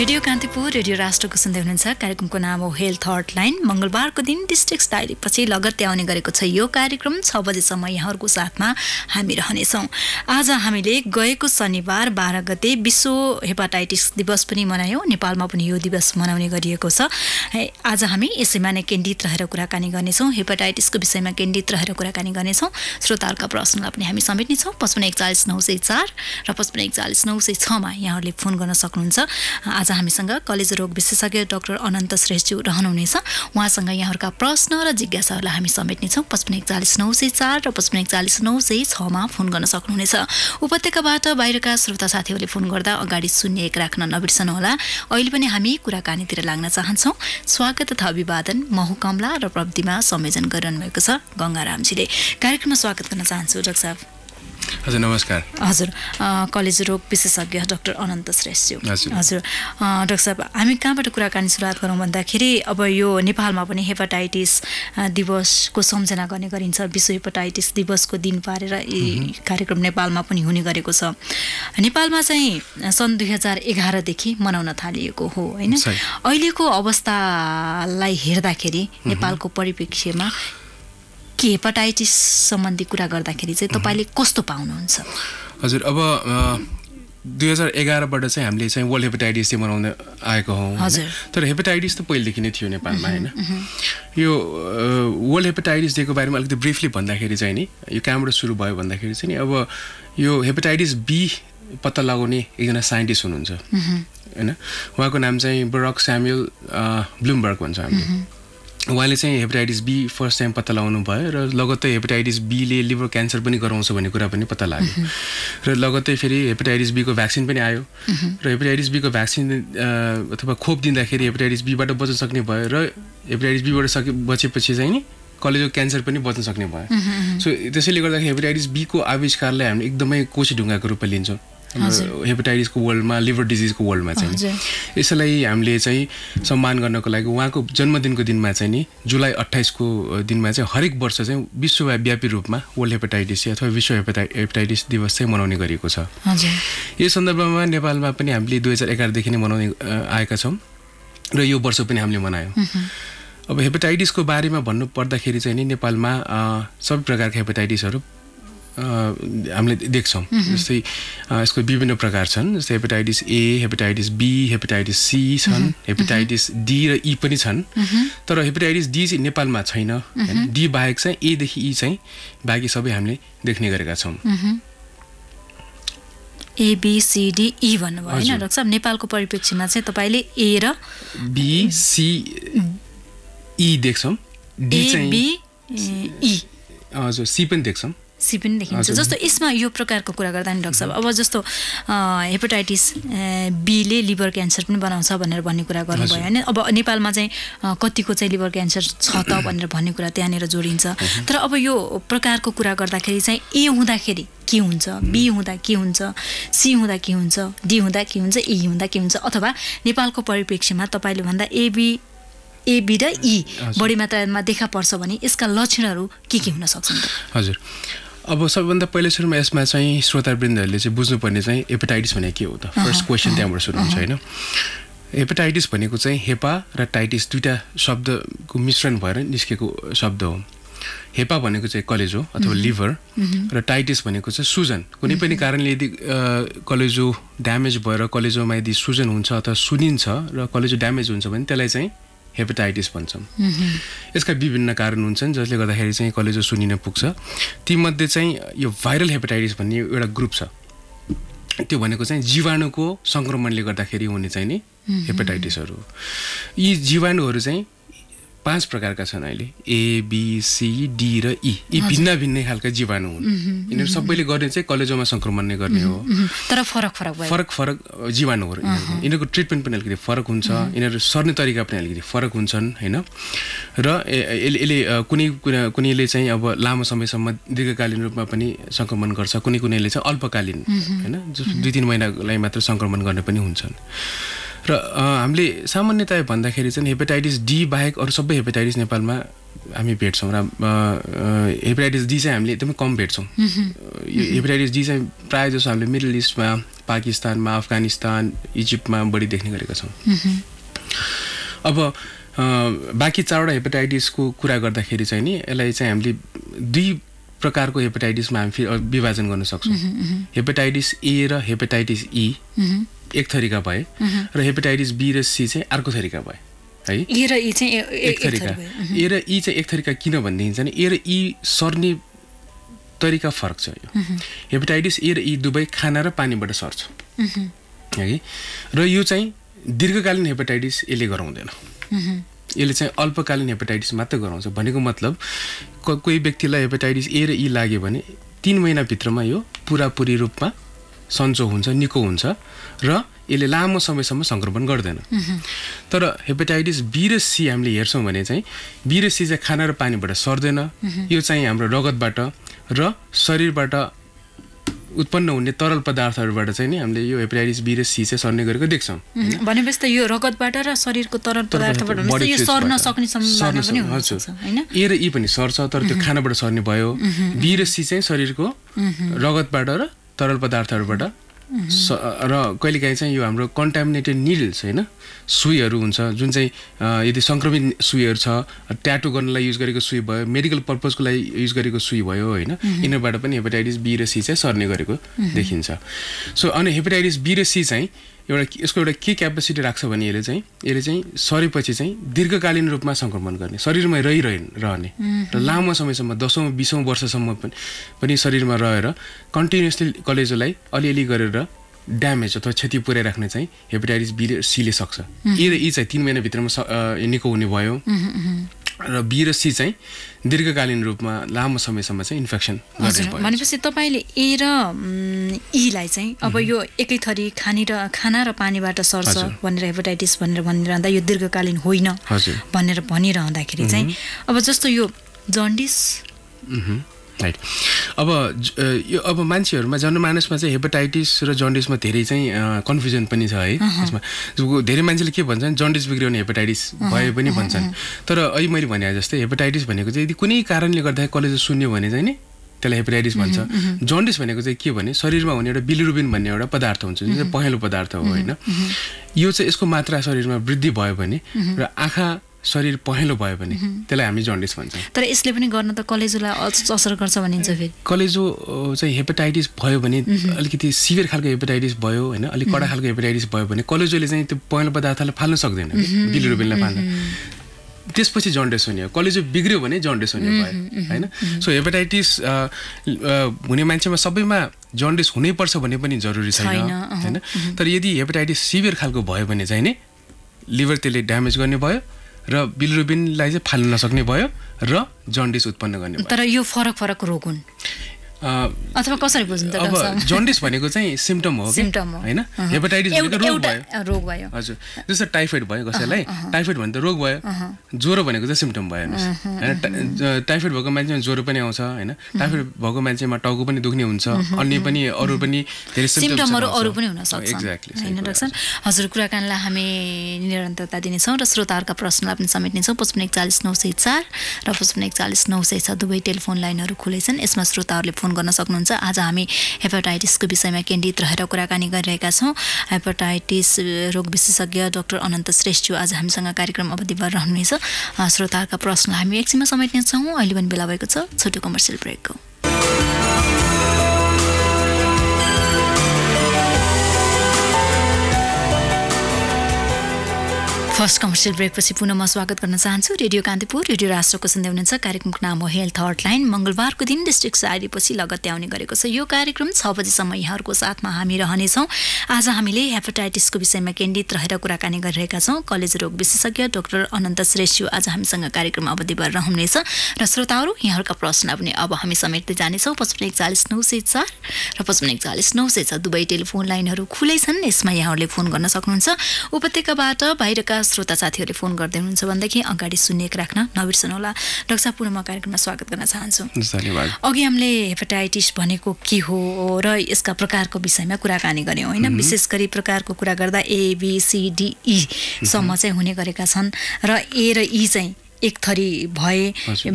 Radio Kantipur radio राष्ट्रको सुन्दै हुनुहुन्छ कार्यक्रमको नाम हो हेल्थ हटलाइन मङ्गलबारको दिन डिस्ट्रिक्ट पछि लगत्तै आउने गरेको छ यो कार्यक्रम छ बजेसम्म यहाँहरूको साथमा हामी रहनेछौँ आज हामीले गएको शनिबार बाह्र गते विश्व हेपाटाइटिस दिवस पनि मनायौँ नेपालमा पनि यो दिवस मनाउने गरिएको छ आज हामी यसैमा नै केन्द्रित रहेर कुराकानी गर्नेछौँ हेपाटाइटिसको विषयमा केन्द्रित रहेर कुराकानी गर्नेछौँ श्रोताहरूका प्रश्नलाई पनि हामी समेट्नेछौँ पचपन्न एकचालिस नौ सय चार र पचपन्न एकचालिस नौ सय छमा यहाँहरूले फोन गर्न सक्नुहुन्छ आज हामीसँग कलेज रोग विशेषज्ञ डाक्टर अनन्त श्रेष्ठज्यू रहनुहुनेछ उहाँसँग यहाँहरूका प्रश्न र जिज्ञासाहरूलाई हामी समेट्नेछौँ पचपन्न एकचालिस नौ सय चार र पचपन्न एकचालिस नौ सय छमा फोन गर्न सक्नुहुनेछ उपत्यकाबाट बाहिरका श्रोता साथीहरूले फोन गर्दा अगाडि शून्य एक राख्न नबिर्सनुहोला अहिले पनि हामी कुराकानीतिर लाग्न चाहन्छौँ स्वागत तथा अभिवादन महु कमला र प्रविधिमा संयोजन गरिरहनु भएको छ गङ्गारामजीले कार्यक्रममा स्वागत गर्न चाहन्छु डाक्टर साहब हजुर नमस्कार हजुर कलेज रोग विशेषज्ञ डाक्टर अनन्त श्रेष्ठ हजुर डाक्टर साहब हामी कहाँबाट कुराकानी सुरुवात गरौँ भन्दाखेरि अब यो नेपालमा पनि हेपाटाइटिस दिवसको सम्झना गर्ने गरिन्छ विश्व हेपाटाइटिस दिवसको दिन पारेर यी कार्यक्रम नेपालमा पनि हुने गरेको छ नेपालमा चाहिँ सन् दुई हजार एघारदेखि मनाउन थालिएको हो होइन अहिलेको अवस्थालाई हेर्दाखेरि नेपालको परिप्रेक्ष्यमा कि हेपाटाइटिस सम्बन्धी कुरा गर्दाखेरि चाहिँ तपाईँले कस्तो पाउनुहुन्छ हजुर अब दुई हजार एघारबाट चाहिँ हामीले चाहिँ वर्ल्ड हेपाटाइटिस चाहिँ मनाउँदै आएको हौँ तर हेपाटाइटिस त पहिलेदेखि नै थियो नेपालमा होइन यो वर्ल्ड हेपाटाइटिस डेको बारेमा अलिकति ब्रिफली भन्दाखेरि चाहिँ नि यो कहाँबाट सुरु भयो भन्दाखेरि चाहिँ नि अब यो हेपाटाइटिस बी पत्ता लगाउने एकजना साइन्टिस्ट हुनुहुन्छ होइन उहाँको नाम चाहिँ ब्रक स्याम्युल ब्लुमबर्ग भन्छ हामीले उहाँले चाहिँ हेपाटाइटिस बी फर्स्ट टाइम पत्ता लगाउनु भयो र लगत्तै हेपाटाइटिस बीले लिभर क्यान्सर पनि गराउँछ भन्ने कुरा पनि पत्ता लाग्यो र लगत्तै फेरि हेपाटाइटिस बीको भ्याक्सिन पनि आयो र हेपाटाइटिस बीको भ्याक्सिन अथवा खोप दिँदाखेरि हेपाटाइटिस बीबाट बच्न सक्ने भयो र हेपाटाइटिस बीबाट सके बचेपछि चाहिँ नि कलेजको क्यान्सर पनि बच्न सक्ने भयो सो त्यसैले गर्दाखेरि हेपाटाइटिस बीको आविष्कारलाई हामीले एकदमै कोसी ढुङ्गाको रूपमा लिन्छौँ हेपाटाइटिसको वर्ल्डमा लिभर डिजिजको वर्ल्डमा चाहिँ यसलाई हामीले चाहिँ सम्मान गर्नको लागि उहाँको जन्मदिनको दिनमा चाहिँ नि जुलाई अट्ठाइसको दिनमा चाहिँ हरेक वर्ष चाहिँ विश्वव्यापी रूपमा वर्ल्ड हेपाटाइटिस अथवा विश्व हेपाटा हेपाटाइटिस दिवस चाहिँ मनाउने गरिएको छ यो सन्दर्भमा नेपालमा पनि हामीले दुई हजार एघारदेखि नै मनाउने आएका छौँ र यो वर्ष पनि हामीले मनायौँ अब हेपाटाइटिसको बारेमा भन्नु पर्दाखेरि चाहिँ नि नेपालमा सबै प्रकारका हेपाटाइटिसहरू हामीले देख्छौँ जस्तै यसको विभिन्न प्रकार छन् जस्तै hepatitis A hepatitis B hepatitis C छन् हेपाटाइटिस डी र ई e पनि छन् तर हेपाटाइटिस डी चाहिँ नेपालमा छैन डी बाहेक चाहिँ एदेखि ई e चाहिँ बाँकी सबै हामीले देख्ने गरेका छौँ एबिसिडिई e भन्नुभयो होइन डाक्टर नेपालको परिप्रेक्ष्यमा चाहिँ तपाईँले ए र बिसिई देख्छौँ डी चाहिँ हजुर सी पनि देख्छौँ सी पनि देखिन्छ जस्तो यसमा यो प्रकारको कुरा गर्दा नि डक्टर साहब अब जस्तो हेपाटाइटिस बीले लिभर क्यान्सर पनि बनाउँछ भनेर भन्ने कुरा गर्नुभयो होइन अब नेपालमा चाहिँ कतिको चाहिँ लिभर क्यान्सर छ त भनेर भन्ने कुरा त्यहाँनिर जोडिन्छ तर अब यो प्रकारको कुरा गर्दाखेरि चाहिँ ए हुँदाखेरि के हुन्छ बी हुँदा के हुन्छ सी हुँदा के हुन्छ डी हुँदा के हुन्छ ई हुँदा के हुन्छ अथवा नेपालको परिप्रेक्ष्यमा तपाईँले भन्दा एबी एबी र ई बढी मात्रामा देखा पर्छ भने यसका लक्षणहरू के के हुन सक्छन् हजुर अब सबैभन्दा पहिला सुरुमा यसमा चाहिँ श्रोतावृन्दहरूले चाहिँ बुझ्नुपर्ने चाहिँ हेपाटाइटिस भनेको के हो त फर्स्ट क्वेसन त्यहाँबाट सुरु हुन्छ होइन हेपाटाइटिस भनेको चाहिँ हेपा र टाइटिस दुइटा शब्दको मिश्रण भएर निस्केको शब्द हो हेपा भनेको चाहिँ कलेजो अथवा लिभर र टाइटिस भनेको चाहिँ सुजन कुनै पनि कारणले यदि कलेजो ड्यामेज भएर कलेजोमा यदि सुजन हुन्छ अथवा सुनिन्छ र कलेजो ड्यामेज हुन्छ भने त्यसलाई चाहिँ हेपाटाइटिस भन्छौँ यसका विभिन्न कारण हुन्छन् जसले गर्दाखेरि चाहिँ कलेजो सुनिन पुग्छ तीमध्ये चाहिँ यो भाइरल हेपाटाइटिस भन्ने एउटा ग्रुप छ त्यो भनेको चाहिँ जीवाणुको सङ्क्रमणले गर्दाखेरि हुने चाहिँ नि हेपाटाइटिसहरू यी जीवाणुहरू चाहिँ पाँच प्रकारका छन् अहिले एबिसिडी र इ e। यी भिन्न भिन्नै खालका जीवाणु हुन् यिनीहरू सबैले गर्ने चाहिँ कलेजोमा सङ्क्रमण नै गर्ने हो तर फरक फरक फरक फरक जीवाणुहरू यिनीहरूको ट्रिटमेन्ट पनि अलिकति फरक हुन्छ यिनीहरू सर्ने तरिका पनि अलिकति फरक हुन्छन् होइन र यसले कुनै कुनैले चाहिँ अब लामो समयसम्म दीर्घकालीन रूपमा पनि सङ्क्रमण गर्छ कुनै कुनैले चाहिँ अल्पकालीन होइन दुई तिन महिनालाई मात्र सङ्क्रमण गर्ने पनि हुन्छन् र हामीले सामान्यतया भन्दाखेरि चाहिँ हेपाटाइटिस डी बाहेक अरू सबै हेपाटाइटिस नेपालमा हामी भेट्छौँ र हेपाटाइटिस डी चाहिँ हामीले एकदमै कम भेट्छौँ हेपाटाइटिस डी चाहिँ प्रायः जसो हामीले मिडल इस्टमा पाकिस्तानमा अफगानिस्तान इजिप्टमा बढी देख्ने गरेका छौँ अब बाँकी चारवटा हेपाटाइटिसको कुरा गर्दाखेरि चाहिँ नि यसलाई चाहिँ हामीले दुई प्रकारको हेपाटाइटिसमा हामी विभाजन गर्न सक्छौँ हेपाटाइटिस ए र हेपाटाइटिस ई e। एक थरीका भए र हेपाटाइटिस बी र सी चाहिँ अर्को थरीका भए है ए र ई चाहिँ एक थरीका ए र ई चाहिँ एक थरीका किन भनेदेखि चाहिँ ए र ई सर्ने तरिका फरक छ यो हेपाटाइटिस ए र ई दुवै खाना र पानीबाट सर्छ है र यो चाहिँ दीर्घकालीन हेपाटाइटिस यसले गराउँदैन यसले चाहिँ अल्पकालीन हेपाटाइटिस मात्र गराउँछ भनेको मतलब कोही व्यक्तिलाई हेपाटाइटिस ए र ई लाग्यो भने तिन महिनाभित्रमा यो पुरापुरी रूपमा सन्चो हुन्छ निको हुन्छ र यसले लामो समयसम्म सङ्क्रमण गर्दैन तर हेपाटाइटिस बी र सी हामीले हेर्छौँ भने चाहिँ बी र सी चाहिँ खाना र पानीबाट सर्दैन यो चाहिँ हाम्रो रगतबाट र शरीरबाट उत्पन्न हुने तरल पदार्थहरूबाट चाहिँ नि हामीले यो हेपाटाइटिस बी र सी चाहिँ सर्ने गरेको देख्छौँ भनेपछि त यो रगतबाट र शरीरको तरल पदार्थबाट सर्न सक्ने होइन ए र ई e पनि सर्छ तर त्यो खानाबाट सर्ने भयो बी र सी चाहिँ शरीरको रगतबाट र तरल पदार्थहरूबाट र कहिलेकाहीँ चाहिँ यो हाम्रो कन्टामिनेटेड निडल्स होइन सुईहरू हुन्छ जुन चाहिँ यदि सङ्क्रमित सुईहरू छ ट्याटो गर्नलाई युज गरेको सुई भयो मेडिकल पर्पजको लागि युज गरेको सुई भयो होइन यिनीहरूबाट पनि हेपाटाइटिस बी र सी चाहिँ सर्ने गरेको देखिन्छ सो अनि हेपाटाइटिस बी र सी चाहिँ एउटा यसको एउटा के क्यापेसिटी राख्छ भने यसले चाहिँ यसले चाहिँ सरेपछि चाहिँ दीर्घकालीन रूपमा सङ्क्रमण गर्ने शरीरमै रहिरह रहने र लामो समयसम्म दसौँ बिसौँ वर्षसम्म पनि शरीरमा रहेर कन्टिन्युसली कलेजोलाई अलिअलि गरेर ड्यामेज अथवा क्षति पुऱ्याइराख्ने चाहिँ हेपाटाइटिस बी सिले सक्छ यी यी चाहिँ तिन महिनाभित्रमा निको हुने भयो र बिरसी चाहिँ दीर्घकालीन रूपमा लामो समयसम्म चाहिँ इन्फेक्सन भनेपछि तपाईँले ए र ईलाई चाहिँ अब यो एकै थरी खाने र खाना र पानीबाट सर्छ भनेर हेपाटाइटिस भनेर भनिरहँदा यो दीर्घकालीन होइन भनेर भनिरहँदाखेरि चाहिँ अब जस्तो यो जन्डिस राइट अब यो अब मान्छेहरूमा जनमानसमा चाहिँ हेपाटाइटिस र जन्डिसमा धेरै चाहिँ कन्फ्युजन पनि छ है यसमा धेरै मान्छेले के भन्छन् जन्डिस बिग्रियो भने हेपाटाइटिस भयो पनि भन्छन् तर अहिले मैले भने जस्तै हेपाटाइटिस भनेको चाहिँ यदि कुनै कारणले गर्दा कलेजो सुन्यो भने चाहिँ नि त्यसलाई हेपाटाइटिस भन्छ जन्डिस भनेको चाहिँ के भने शरीरमा हुने एउटा बिलिरुबिन भन्ने एउटा पदार्थ हुन्छ जुन चाहिँ पहेँलो पदार्थ हो होइन यो चाहिँ यसको मात्रा शरीरमा वृद्धि भयो भने र आँखा शरीर पहेँलो भयो भने त्यसलाई हामी जन्डिस भन्छौँ तर यसले पनि गर्न त कलेजोलाई असर गर्छ भनिन्छ फेरि कलेजो चाहिँ हेपाटाइटिस भयो भने अलिकति सिभियर खालको हेपाटाइटिस भयो होइन अलिक कडा खालको हेपाटाइटिस भयो भने कलेजोले चाहिँ त्यो पहेँलो पदार्थलाई फाल्न सक्दैन बिल रुबेललाई फाल्न त्यसपछि जन्डेस हुने हो कलेजो बिग्रियो भने जन्डेस हुने भयो होइन सो हेपाटाइटिस हुने मान्छेमा सबैमा जन्डेस हुनैपर्छ भन्ने पनि जरुरी छैन होइन तर यदि हेपाटाइटिस सिभियर खालको भयो भने चाहिँ नि लिभर त्यसले ड्यामेज गर्ने भयो र बिलरुबिनलाई चाहिँ फाल्न नसक्ने भयो र जन्डिस उत्पन्न गर्ने तर यो फरक फरक रोग हुन् अथवा कसरी बुझ्नु त अब जन्डिस भनेको चाहिँ सिम्टम हो सिम्टम होइन हेपाटाइटिस भनेको रोग भयो रोग भयो हजुर जस्तो टाइफाइड भयो कसैलाई टाइफाइड भने त रोग भयो ज्वरो भनेको चाहिँ सिम्टम भयो होइन टाइफाइड भएको मान्छेमा ज्वरो पनि आउँछ होइन टाइफाइड भएको मान्छेमा टाउको पनि दुख्ने हुन्छ अन्य पनि अरू पनि धेरै सिम्टमहरू अरू पनि हुनसक्छ एक्ज्याक्टली होइन डाक्टर हजुर कुराकानीलाई हामी निरन्तरता दिनेछौँ र श्रोताहरूका प्रश्नलाई पनि समेट्नेछौँ पचपन्न एकचालिस नौ सय चार र पचपन्न एकचालिस नौ सय छ दुवै टेलिफोन लाइनहरू खुलेछन् यसमा श्रोताहरूले फोन फोन गर्न सक्नुहुन्छ आज हामी हेपाटाइटिसको विषयमा केन्द्रित रहेर कुराकानी गरिरहेका छौँ हेपाटाइटिस रोग विशेषज्ञ डाक्टर अनन्त श्रेष्ठज्यू आज हामीसँग कार्यक्रम अवधिभर रहनुहुनेछ श्रोताहरूका प्रश्नलाई हामी एकछिनमा समेट्नेछौँ अहिले पनि बेला भएको छ छोटो कमर्सियल ब्रेकको फर्स्ट कमर्सियल ब्रेकपछि पुनः म स्वागत गर्न चाहन्छु रेडियो कान्तिपुर रेडियो राष्ट्रको सुन्दै हुनुहुन्छ कार्यक्रमको नाम हो हेल्थ हटलाइन मङ्गलबारको दिन डिस्ट्रिक्ट सायरीपछि आउने गरेको छ यो कार्यक्रम छ बजीसम्म यहाँहरूको साथमा हामी रहनेछौँ आज हामीले हेपाटाइटिसको विषयमा केन्द्रित रहेर कुराकानी गरिरहेका छौँ कलेज रोग विशेषज्ञ डाक्टर अनन्त श्रेष्ठ आज हामीसँग कार्यक्रम अवधि भएर हुनेछ र श्रोताहरू यहाँहरूका प्रश्न पनि अब हामी समेट्दै जानेछौँ पचपन्न एकचालिस नौ सय चार र पचपन्न एकचालिस नौ सय छ दुवै टेलिफोन लाइनहरू खुलै छन् यसमा यहाँहरूले फोन गर्न सक्नुहुन्छ उपत्यकाबाट बाहिरका श्रोता साथीहरूले फोन गर्दै हुनुहुन्छ भनेदेखि अगाडि सुनिएको राख्न नबिर्सनुहोला डाक्टर साहब पुनः म कार्यक्रममा स्वागत गर्न चाहन्छु धन्यवाद अघि हामीले हेपाटाइटिस भनेको के हो र यसका प्रकारको विषयमा कुराकानी गऱ्यौँ होइन विशेष गरी प्रकारको कुरा गर्दा एबिसिडिईसम्म e चाहिँ हुने गरेका छन् र ए र ई e चाहिँ एक थरी भए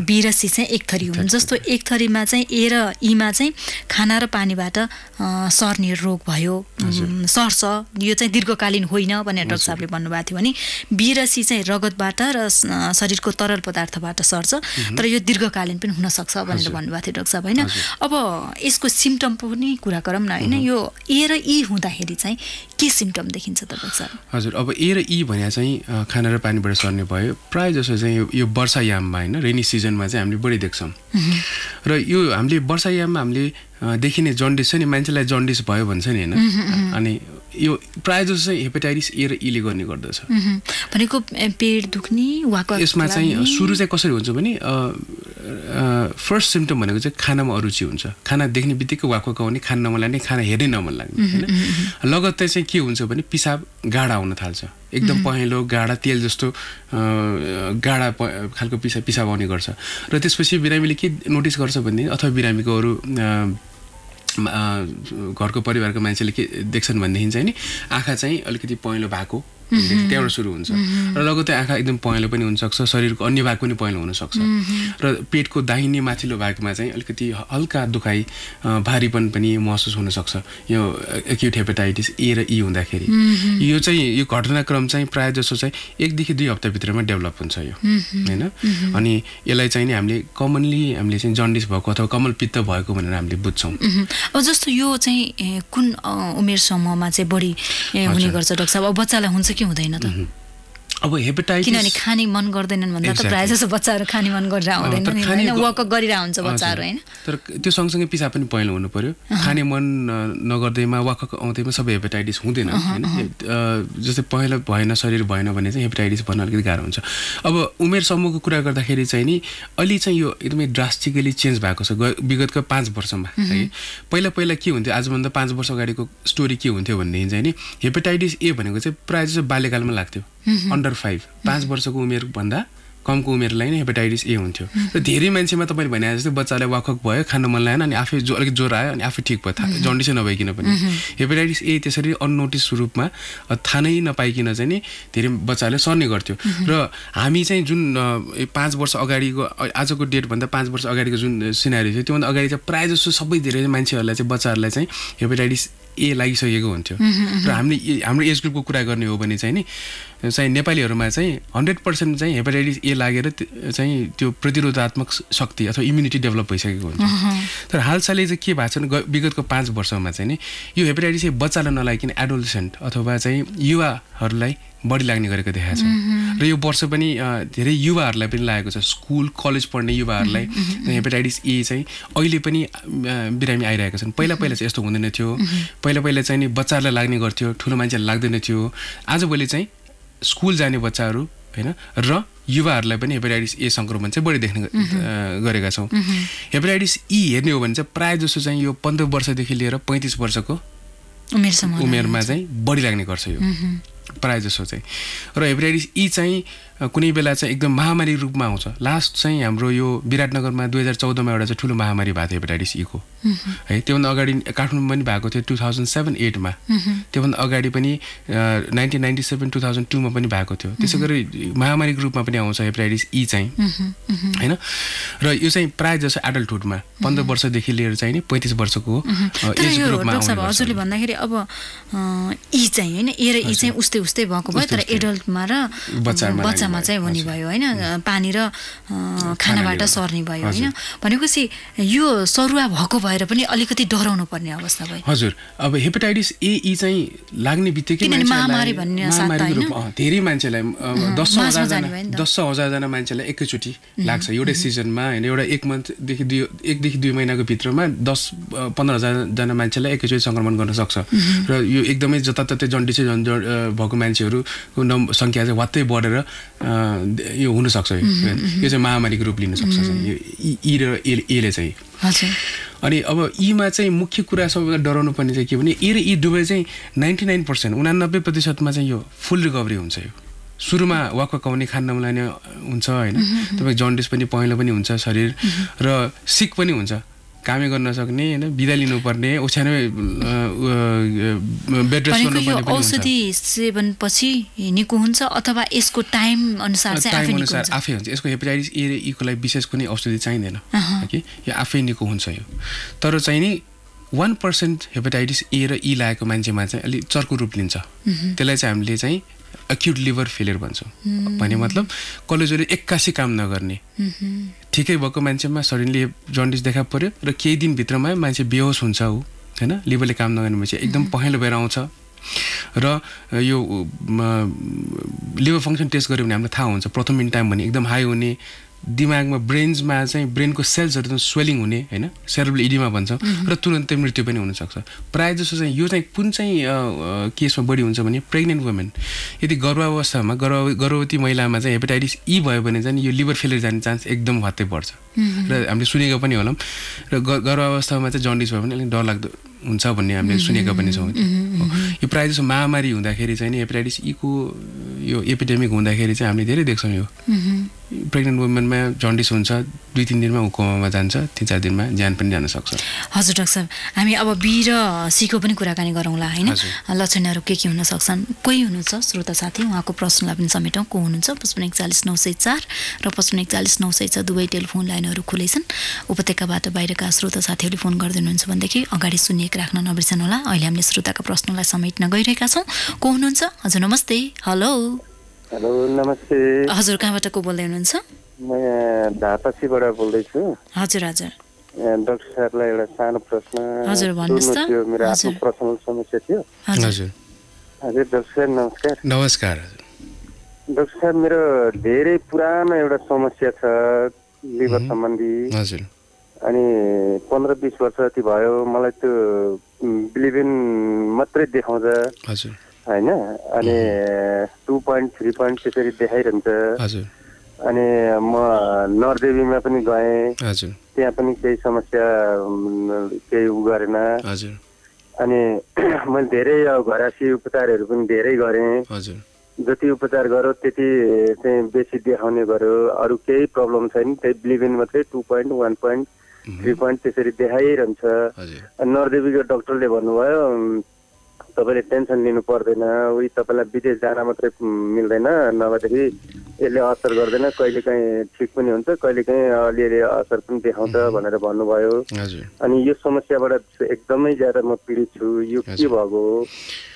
बिरसी चाहिँ एक थरी हुन् जस्तो एक थरीमा चाहिँ ए र ईमा चाहिँ खाना र पानीबाट सर्ने रोग भयो सर्छ यो चाहिँ दीर्घकालीन होइन भनेर डक्टर साहबले भन्नुभएको थियो भने बिरसी चाहिँ रगतबाट र शरीरको तरल पदार्थबाट सर्छ तर यो दीर्घकालीन पनि हुनसक्छ भनेर भन्नुभएको थियो डक्टर साहब होइन अब यसको सिम्टम पनि कुरा गरौँ न होइन यो ए र ई हुँदाखेरि चाहिँ के सिम्टम देखिन्छ तपाईँको सर हजुर अब ए र ई भने चाहिँ खाना र पानीबाट सर्ने भयो प्रायः जसो चाहिँ यो वर्षायाममा होइन रेनी सिजनमा चाहिँ हामीले बढी देख्छौँ र यो हामीले वर्षायाममा हामीले देखिने जन्डिस छ नि मान्छेलाई जन्डिस भयो भन्छ नि होइन अनि यो प्रायः जसो चाहिँ हेपाटाइटिस ए र इले e गर्ने गर्दछ भनेको पेट दुख्ने वा यसमा चाहिँ सुरु चाहिँ कसरी हुन्छ भने फर्स्ट सिम्टम भनेको चाहिँ खानामा अरुचि हुन्छ खाना देख्ने बित्तिकै वाक आउने खान नमन लाग्ने खाना हेर्नै नमन लाग्ने होइन लगत्तै चाहिँ के हुन्छ भने पिसाब गाढा आउन थाल्छ एकदम पहेँलो गाडा तेल जस्तो गाढा खालको पिसाब पिसाब आउने गर्छ र त्यसपछि बिरामीले के नोटिस गर्छ भनेदेखि अथवा बिरामीको अरू घरको परिवारको मान्छेले के देख्छन् भनेदेखि चाहिँ नि आँखा चाहिँ अलिकति पहेँलो भएको त्यहाँबाट सुरु हुन्छ र लगतै आँखा एकदम पहेँलो पनि हुनसक्छ शरीरको अन्य भाग पनि पहेँलो हुनसक्छ र पेटको दाहिने माथिल्लो भागमा चाहिँ अलिकति हल्का दुखाइ भारीपन पनि महसुस हुनसक्छ यो एक्युट हेपेटाइटिस ए र ई e हुँदाखेरि यो चाहिँ यो घटनाक्रम चाहिँ प्रायः जसो चाहिँ एकदेखि दुई हप्ताभित्रमा डेभलप हुन्छ यो होइन अनि यसलाई चाहिँ नि हामीले कमनली हामीले चाहिँ जन्डिस भएको अथवा कमल पित्त भएको भनेर हामीले बुझ्छौँ अब जस्तो यो चाहिँ कुन उमेर समूहमा चाहिँ बढी हुने गर्छ डक्टर साहब अब बच्चालाई हुन्छ के हुँदैन त अब हेपेटाइटिस किनभने खाने मन गर्दैनन् भन्दा त प्रायः जसो बच्चाहरू खाने मन गरेर आउँदैन होइन वर्कअप गरिरहेको हुन्छ बच्चाहरू होइन तर त्यो सँगसँगै पिसाब पनि पहेँलो हुनु पर्यो खाने मन नगर्दैमा वाकक आउँदैमा सबै हेपाटाइटिस हुँदैन होइन जस्तै पहेँलो भएन शरीर भएन भने चाहिँ हेपाटाइटिस भन्न अलिकति गाह्रो हुन्छ अब उमेर समूहको कुरा गर्दाखेरि चाहिँ नि अलि चाहिँ यो एकदमै ड्रास्टिकली चेन्ज भएको छ विगतको पाँच वर्षमा है पहिला पहिला के हुन्थ्यो आजभन्दा पाँच वर्ष अगाडिको स्टोरी के हुन्थ्यो भनेदेखि चाहिँ नि हेपाटाइटिस ए भनेको चाहिँ प्रायः जस्तो बाल्यकालमा लाग्थ्यो अन्डर mm-hmm. फाइभ पाँच mm-hmm. वर्षको उमेरभन्दा कमको उमेरलाई नै हेपाटाइटिस ए हुन्थ्यो र धेरै मान्छेमा तपाईँले भने जस्तै बच्चालाई वाकक भयो खानु मन लागेन अनि आफै जो अलिक ज्वरो आयो अनि आफै ठिक भयो थाहा mm-hmm. जन्डिसै नभइकन पनि हेपाटाइटिस ए त्यसरी अननोटिस रूपमा थाहा नै नपाइकन चाहिँ नि धेरै बच्चाहरूले सर्ने गर्थ्यो र हामी चाहिँ जुन पाँच वर्ष अगाडिको आजको डेटभन्दा पाँच वर्ष अगाडिको जुन सिनारी थियो त्योभन्दा अगाडि चाहिँ प्रायः जस्तो सबै धेरै मान्छेहरूलाई चाहिँ बच्चाहरूलाई चाहिँ हेपाटाइटिस ए लागिसकेको हुन्थ्यो र हामीले हाम्रो एज ग्रुपको कुरा गर्ने हो भने चाहिँ नि चाहिँ नेपालीहरूमा चाहिँ हन्ड्रेड पर्सेन्ट चाहिँ हेपाटाइटिस ए लागेर चाहिँ त्यो प्रतिरोधात्मक शक्ति अथवा इम्युनिटी डेभलप भइसकेको हुन्छ तर हालसालै चाहिँ के भएको छ भने विगतको पाँच वर्षमा चाहिँ नि यो हेपाटाइटिस ए बच्चालाई नलागिकन एडोलसेन्ट अथवा चाहिँ युवाहरूलाई बढी लाग्ने गरेको देखाएको छ र यो वर्ष पनि धेरै युवाहरूलाई पनि लागेको छ स्कुल कलेज पढ्ने युवाहरूलाई हेपाटाइटिस ए चाहिँ अहिले पनि बिरामी आइरहेका छन् पहिला पहिला चाहिँ यस्तो हुँदैन थियो पहिला पहिला चाहिँ नि बच्चाहरूलाई लाग्ने गर्थ्यो ठुलो मान्छेलाई लाग्दैन थियो आजभोलि चाहिँ स्कुल जाने बच्चाहरू होइन र युवाहरूलाई पनि हेपाटाइटिस ए सङ्क्रमण चाहिँ बढी देख्ने गरेका छौँ हेपाटाइटिस ई हेर्ने हो भने चाहिँ प्रायः जसो चाहिँ यो पन्ध्र वर्षदेखि लिएर पैँतिस वर्षको उमेरसम्म उमेरमा चाहिँ बढी लाग्ने गर्छ यो प्रायः जसो चाहिँ र हेपिटाइटिस ई चाहिँ कुनै बेला चाहिँ एकदम महामारी रूपमा आउँछ लास्ट चाहिँ हाम्रो यो विराटनगरमा दुई हजार चौधमा एउटा चाहिँ ठुलो महामारी भएको थियो हेपाटाइटिस इको है त्योभन्दा अगाडि काठमाडौँमा पनि भएको थियो टु थाउजन्ड सेभेन एटमा त्योभन्दा अगाडि पनि nineteen ninety seven two thousand टूमा पनि भएको थियो त्यसै गरी महामारीको रूपमा पनि आउँछ हेपाटाइटिस ई चाहिँ होइन र यो चाहिँ प्रायः जसो एडल्टहुडमा पन्ध्र वर्षदेखि लिएर चाहिँ नि पैँतिस वर्षको एज ग्रुपमा हजुरले भन्दाखेरि अब ई चाहिँ होइन ए र ई चाहिँ उस्तै उस्तै भएको भयो तर एडल्टमा र बच्चामा बगैँचामा चाहिँ हुने भयो होइन पानी र खानाबाट सर्ने भयो होइन भनेपछि यो सरुवा भएको भएर पनि अलिकति डराउनु पर्ने अवस्था भयो हजुर अब हेपाटाइटिस ए ई चाहिँ लाग्ने बित्तिकै महामारी भन्ने धेरै मान्छेलाई दस दस हजारजना मान्छेलाई एकैचोटि लाग्छ एउटै सिजनमा होइन एउटा एक मन्थदेखि दुई एकदेखि दुई महिनाको भित्रमा दस पन्ध्र हजारजना मान्छेलाई एकैचोटि सङ्क्रमण गर्न सक्छ र यो एकदमै जताततै जन्डिसै झन् भएको मान्छेहरूको नम्बर सङ्ख्या चाहिँ वात्तै बढेर यो हुनसक्छ यो चाहिँ महामारीको रूप सक्छ यो ई र एले चाहिँ अनि अब यीमा चाहिँ मुख्य कुरा सबैभन्दा डराउनु पर्ने चाहिँ के भने ए र ई दुवै चाहिँ नाइन्टी नाइन पर्सेन्ट उनानब्बे प्रतिशतमा चाहिँ यो फुल रिकभरी हुन्छ यो सुरुमा वाक आउने खान नमुलाउने हुन्छ होइन तपाईँको जन्डिस पनि पहेँलो पनि हुन्छ शरीर र सिक पनि हुन्छ कामै गर्न सक्ने होइन बिदा लिनुपर्ने ओछ्यानमै बेड रेस्ट गर्नुपर्ने औषधि पछि निको हुन्छ अथवा यसको टाइम अनुसार टाइम अनुसार आफै हुन्छ यसको हेपाटाइटिस ए र ईको लागि विशेष कुनै औषधि चाहिँदैन कि यो आफै निको हुन्छ यो तर चाहिँ नि वान पर्सेन्ट हेपाटाइटिस ए र ई लागेको मान्छेमा चाहिँ अलिक चर्को रूप लिन्छ त्यसलाई चाहिँ हामीले चाहिँ एक्युट लिभर फेलियर भन्छौँ भने मतलब कलेजोले एक्कासी काम नगर्ने ठिकै भएको मान्छेमा सडनली जन्डिस देखा पऱ्यो र केही दिनभित्रमा मान्छे बेहोस हुन्छ ऊ होइन लिभरले काम नगर्ने मान्छे एकदम पहेँलो भएर आउँछ र यो लिभर फङ्सन टेस्ट गऱ्यो भने हामीलाई थाहा हुन्छ प्रथम इन टाइम भने एकदम हाई हुने दिमागमा ब्रेन्समा चाहिँ ब्रेनको सेल्सहरू चाहिँ स्वेलिङ हुने होइन सेरोब्ल इडीमा भन्छौँ र तुरन्तै मृत्यु पनि हुनसक्छ प्रायः जसो चाहिँ यो चाहिँ कुन चाहिँ केसमा बढी हुन्छ भने प्रेग्नेन्ट वुमेन यदि गर्भावस्थामा गर्भ गर्भवती महिलामा चाहिँ हेपाटाइटिस ई भयो भने चाहिँ यो लिभर फेलियर जाने चान्स एकदम हत्तै बढ्छ र हामीले सुनेको पनि होला र गर्भावस्थामा चाहिँ जन्डिस भयो भने अलिक डरलाग्दो हुन्छ भन्ने हामीले सुनेको पनि छौँ यो प्रायः जसो महामारी हुँदाखेरि चाहिँ नि हेपाटाइटिस इको e यो एपिडेमिक हुँदाखेरि चाहिँ हामीले धेरै देख्छौँ यो प्रेग्नेन्ट वुमेनमा जन्डिस हुन्छ दुई तिन दिनमा ऊ जान्छ तिन चार दिनमा ज्यान पनि जान सक्छ हजुर डाक्टर साहब हामी अब बी र सीको पनि कुराकानी गरौँला होइन लक्षणहरू के के हुन सक्छन् कोही हुनुहुन्छ श्रोता साथी उहाँको प्रश्नलाई पनि समेटौँ को हुनुहुन्छ पचपन्न एकचालिस नौ सय चार र पचपन्न एकचालिस नौ सय छ दुवै टेलिफोन लाइनहरू खुलै छन् उपत्यकाबाट बाहिरका श्रोता साथीहरूले फोन गरिदिनुहुन्छ भनेदेखि अगाडि सुनिएको साथ राख्न नबिर्सनु होला अहिले हामीले श्रोताको प्रश्नलाई समेट्न गइरहेका छौँ को हुनुहुन्छ हजुर नमस्ते हेलो हेलो नमस्ते हजुर कहाँबाट को बोल्दै हुनुहुन्छ म धापासीबाट बोल्दैछु हजुर हजुर डाक्टर सरलाई एउटा सानो प्रश्न हजुर भन्नुहोस् त मेरो आफ्नो पर्सनल समस्या थियो हजुर हजुर डाक्टर साहब नमस्कार नमस्कार डाक्टर साहब मेरो धेरै पुरानो एउटा समस्या छ लिभर सम्बन्धी हजुर अनि पन्ध्र बिस वर्ष जति भयो मलाई त्यो बिलिभिन मात्रै देखाउँछ होइन अनि टु पोइन्ट थ्री पोइन्ट त्यसरी देखाइरहन्छ अनि म नरदेवीमा पनि गएँ त्यहाँ पनि केही समस्या केही उ गरेन अनि मैले धेरै घरासी उपचारहरू पनि धेरै गरेँ जति उपचार गर्यो त्यति चाहिँ बेसी देखाउने गर्यो अरू केही प्रब्लम छैन त्यही बिलिभिन मात्रै two point one point three point त्यसरी देखाइरहन्छ नरदेवीको डक्टरले भन्नुभयो तपाईँले टेन्सन लिनु पर्दैन उयो तपाईँलाई विदेश जान मात्रै मिल्दैन नभएदेखि यसले असर गर्दैन कहिले काहीँ ठिक पनि हुन्छ कहिले काहीँ अलिअलि असर पनि देखाउँछ भनेर भन्नुभयो अनि यो समस्याबाट एकदमै ज्यादा म पीडित छु यो के भएको हो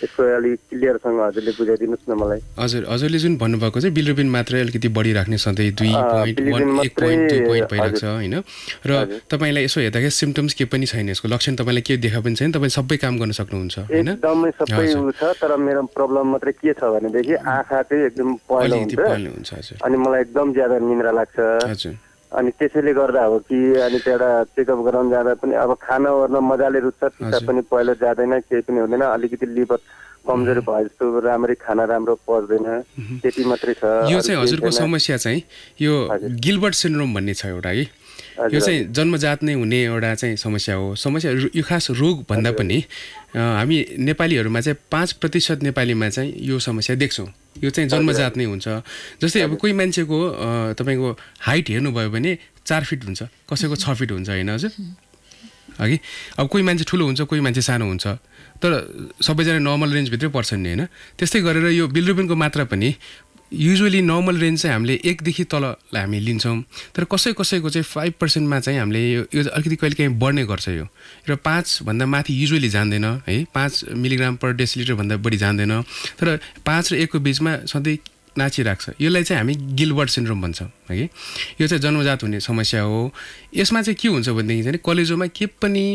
यसको अलिक क्लियरसँग हजुरले बुझाइदिनुहोस् न मलाई हजुर हजुरले जुन भन्नुभएको चाहिँ बिलुबिन मात्रै अलिकति बढी राख्ने सधैँ दुई भइरहेको छ होइन र तपाईँलाई यसो हेर्दाखेरि सिम्टम्स के पनि छैन यसको लक्षण तपाईँलाई के देखा पनि छैन तपाईँ सबै काम गर्न सक्नुहुन्छ होइन एकदमै सबै उयो छ तर मेरो प्रब्लम मात्रै के छ भनेदेखि आँखा चाहिँ एकदम पहिलो हुन्छ अनि मलाई एकदम ज्यादा निन्द्रा लाग्छ अनि त्यसैले गर्दा हो कि अनि त्यहाँबाट चेकअप गराउन जाँदा पनि अब खाना ओर्न मजाले रुच्छ पिता पनि पहिलो जाँदैन केही पनि हुँदैन अलिकति लिभर कमजोर भए जस्तो राम्ररी खाना राम्रो पर्दैन त्यति मात्रै छ यो चाहिँ हजुरको समस्या चाहिँ यो गिल्बर्ट सिन्ड्रोम भन्ने छ एउटा है यो चाहिँ जन्मजात नै हुने एउटा चाहिँ समस्या हो समस्या यो खास रोग भन्दा पनि हामी नेपालीहरूमा चाहिँ पाँच प्रतिशत नेपालीमा चाहिँ यो समस्या देख्छौँ यो चाहिँ जन्मजात नै हुन्छ जस्तै अब कोही मान्छेको तपाईँको हाइट हेर्नुभयो भने चार फिट हुन्छ कसैको छ फिट हुन्छ होइन हजुर अघि अब कोही मान्छे ठुलो हुन्छ कोही मान्छे सानो हुन्छ तर सबैजना नर्मल रेन्जभित्रै पर्छन् नि होइन त्यस्तै गरेर यो बिलरुबिनको मात्रा पनि युजली नर्मल रेन्ज चाहिँ हामीले एकदेखि तललाई हामी लिन्छौँ तर कसै कसैको चाहिँ फाइभ पर्सेन्टमा चाहिँ हामीले यो अलिकति कहिले काहीँ बढ्ने गर्छ यो र पाँचभन्दा माथि युजली जाँदैन है पाँच मिलिग्राम पर डेसिलिटरभन्दा बढी जान्दैन तर पाँच र एकको बिचमा सधैँ नाचिराख्छ यसलाई चाहिँ हामी गिलबर्ड सिन्ड्रोम भन्छौँ है यो चाहिँ जन्मजात हुने समस्या हो यसमा चाहिँ के हुन्छ भनेदेखि चाहिँ कलेजोमा के पनि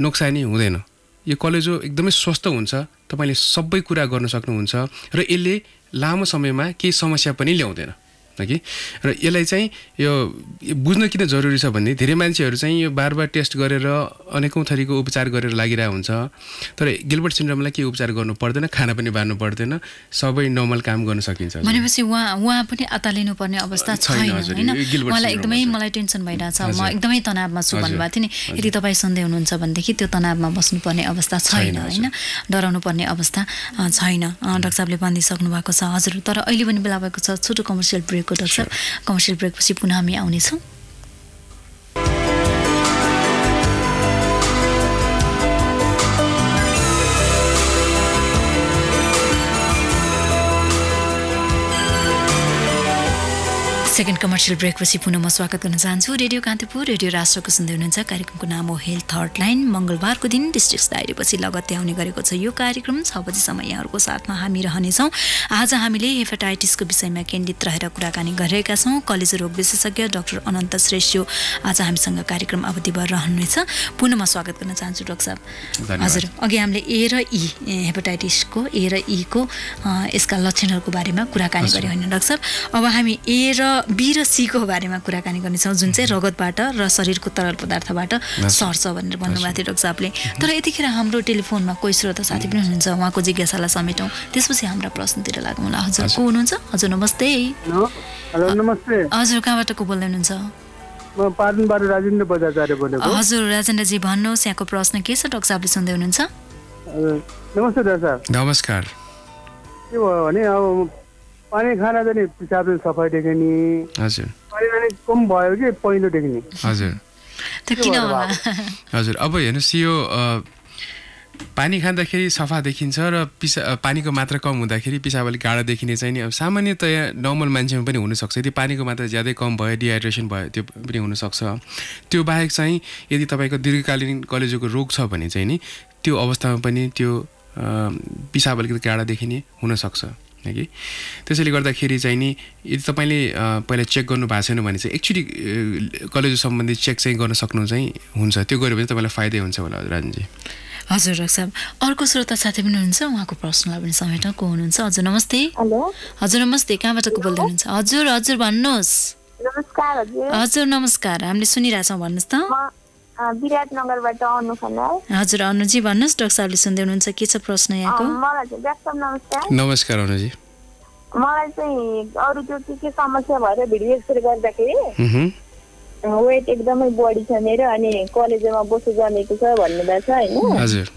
नोक्सानी हुँदैन यो कलेजो एकदमै स्वस्थ हुन्छ तपाईँले सबै कुरा गर्न सक्नुहुन्छ र यसले लामो समयमा केही समस्या पनि ल्याउँदैन कि र यसलाई चाहिँ यो बुझ्न किन जरुरी छ भने धेरै मान्छेहरू चाहिँ यो बार बार टेस्ट गरेर अनेकौँ थरीको उपचार गरेर लागिरहेको हुन्छ तर गिलबर्ट सिन्ड्रोमलाई के उपचार गर्नु पर्दैन खाना पनि बार्नु पर्दैन सबै नर्मल काम गर्न सकिन्छ भनेपछि उहाँ उहाँ पनि आता पर्ने अवस्था छैन होइन मलाई एकदमै मलाई टेन्सन छ म एकदमै तनावमा छु भन्नुभएको थियो नि यदि तपाईँ सन्देह हुनुहुन्छ भनेदेखि त्यो तनावमा बस्नुपर्ने अवस्था छैन होइन डराउनु पर्ने अवस्था छैन डाक्टर साहबले भनिदिइसक्नु भएको छ हजुर तर अहिले पनि बेला भएको छ छोटो कमर्सियल ब्रेक गरिरहेको डक्टर कमर्सियल ब्रेकपछि पुनः हामी आउनेछौँ सेकेन्ड कमर्सियल ब्रेकपछि पुनः म स्वागत गर्न चाहन्छु रेडियो कान्तिपुर रेडियो राष्ट्रको सुन्दै हुनुहुन्छ कार्यक्रमको नाम हो हेल्थ थर्ड लाइन मङ्गलबारको दिन डिस्ट्रिक्ट डायरीपछि लगत्तै आउने गरेको छ यो कार्यक्रम छ बजीसम्म यहाँहरूको साथमा हामी रहनेछौँ आज हामीले हेपाटाइटिसको विषयमा केन्द्रित रहेर कुराकानी गरिरहेका छौँ कलेज रोग विशेषज्ञ डाक्टर अनन्त श्रेष्ठ आज हामीसँग कार्यक्रम अवधिभर रहनुहुनेछ पुनः म स्वागत गर्न चाहन्छु डाक्टर साहब हजुर अघि हामीले ए र ई हेपाटाइटिसको ए र ईको यसका लक्षणहरूको बारेमा कुराकानी गऱ्यौँ होइन डाक्टर साहब अब हामी ए र बी र सीको बारेमा कुराकानी गर्नेछौँ जुन चाहिँ रगतबाट र शरीरको तरल पदार्थबाट सर्छ भनेर भन्नुभएको थियो डाक्टर साहबले तर यतिखेर हाम्रो टेलिफोनमा कोही श्रोता साथी पनि हुनुहुन्छ उहाँको जिज्ञासालाई समेटौँ त्यसपछि हाम्रो प्रश्नतिर होला हजुर को हुनुहुन्छ हजुर नमस्ते हजुर कहाँबाट को बोल्दै हुनुहुन्छ हजुर राजेन्द्रजी भन्नुहोस् यहाँको प्रश्न के छ डक्टर साहबले सुन्दै हुनुहुन्छ नमस्ते डाक्टर साहब नमस्कार के भयो भने अब पानी खाना चाहिँ पिसाबले सफा देख्ने हजुर पानी कम भयो कि पहिलो देख्ने हजुर हजुर अब हेर्नुहोस् यो पानी खाँदाखेरि सफा देखिन्छ र पिसा पानीको मात्रा कम हुँदाखेरि पिसाब अलिक गाडा देखिने चाहिँ नि अब सामान्यतया नर्मल मान्छेमा पनि हुनसक्छ यदि पानीको मात्रा ज्यादै कम भयो डिहाइड्रेसन भयो त्यो पनि हुनसक्छ त्यो बाहेक चाहिँ यदि तपाईँको दीर्घकालीन कलेजोको रोग छ भने चाहिँ नि त्यो अवस्थामा पनि त्यो पिसाब अलिकति गाडा देखिने हुनसक्छ कि त्यसैले गर्दाखेरि चाहिँ नि यदि तपाईँले पहिला चेक गर्नु भएको छैन भने चाहिँ एक्चुली कलेज सम्बन्धी चेक चाहिँ गर्न सक्नु चाहिँ हुन्छ त्यो गऱ्यो भने तपाईँलाई फाइदै हुन्छ होला राजनजी हजुर डाक्टर साहब अर्को श्रोता साथी पनि हुनुहुन्छ उहाँको प्रश्नलाई पनि समेट को हुनुहुन्छ हजुर नमस्ते हजुर नमस्ते कहाँबाट बोल्दै हुनुहुन्छ हजुर हजुर भन्नुहोस् हजुर नमस्कार हामीले सुनिरहेछौँ भन्नुहोस् त विराटनगरबाट अनु खनाल हजुर अनुजी भन्नुहोस् डाक्टर साहबले सुन्दै हुनुहुन्छ के छ प्रश्न यहाँको मलाई चाहिँ डाक्टर नमस्कार नमस्कार अनुजी मलाई चाहिँ अरू त्यो के के समस्या भएर भिडियो एक्सरे गर्दाखेरि वेट एकदमै बढी छ मेरो अनि कलेजमा बसु जमेको छ भन्नुभएको छ होइन हजुर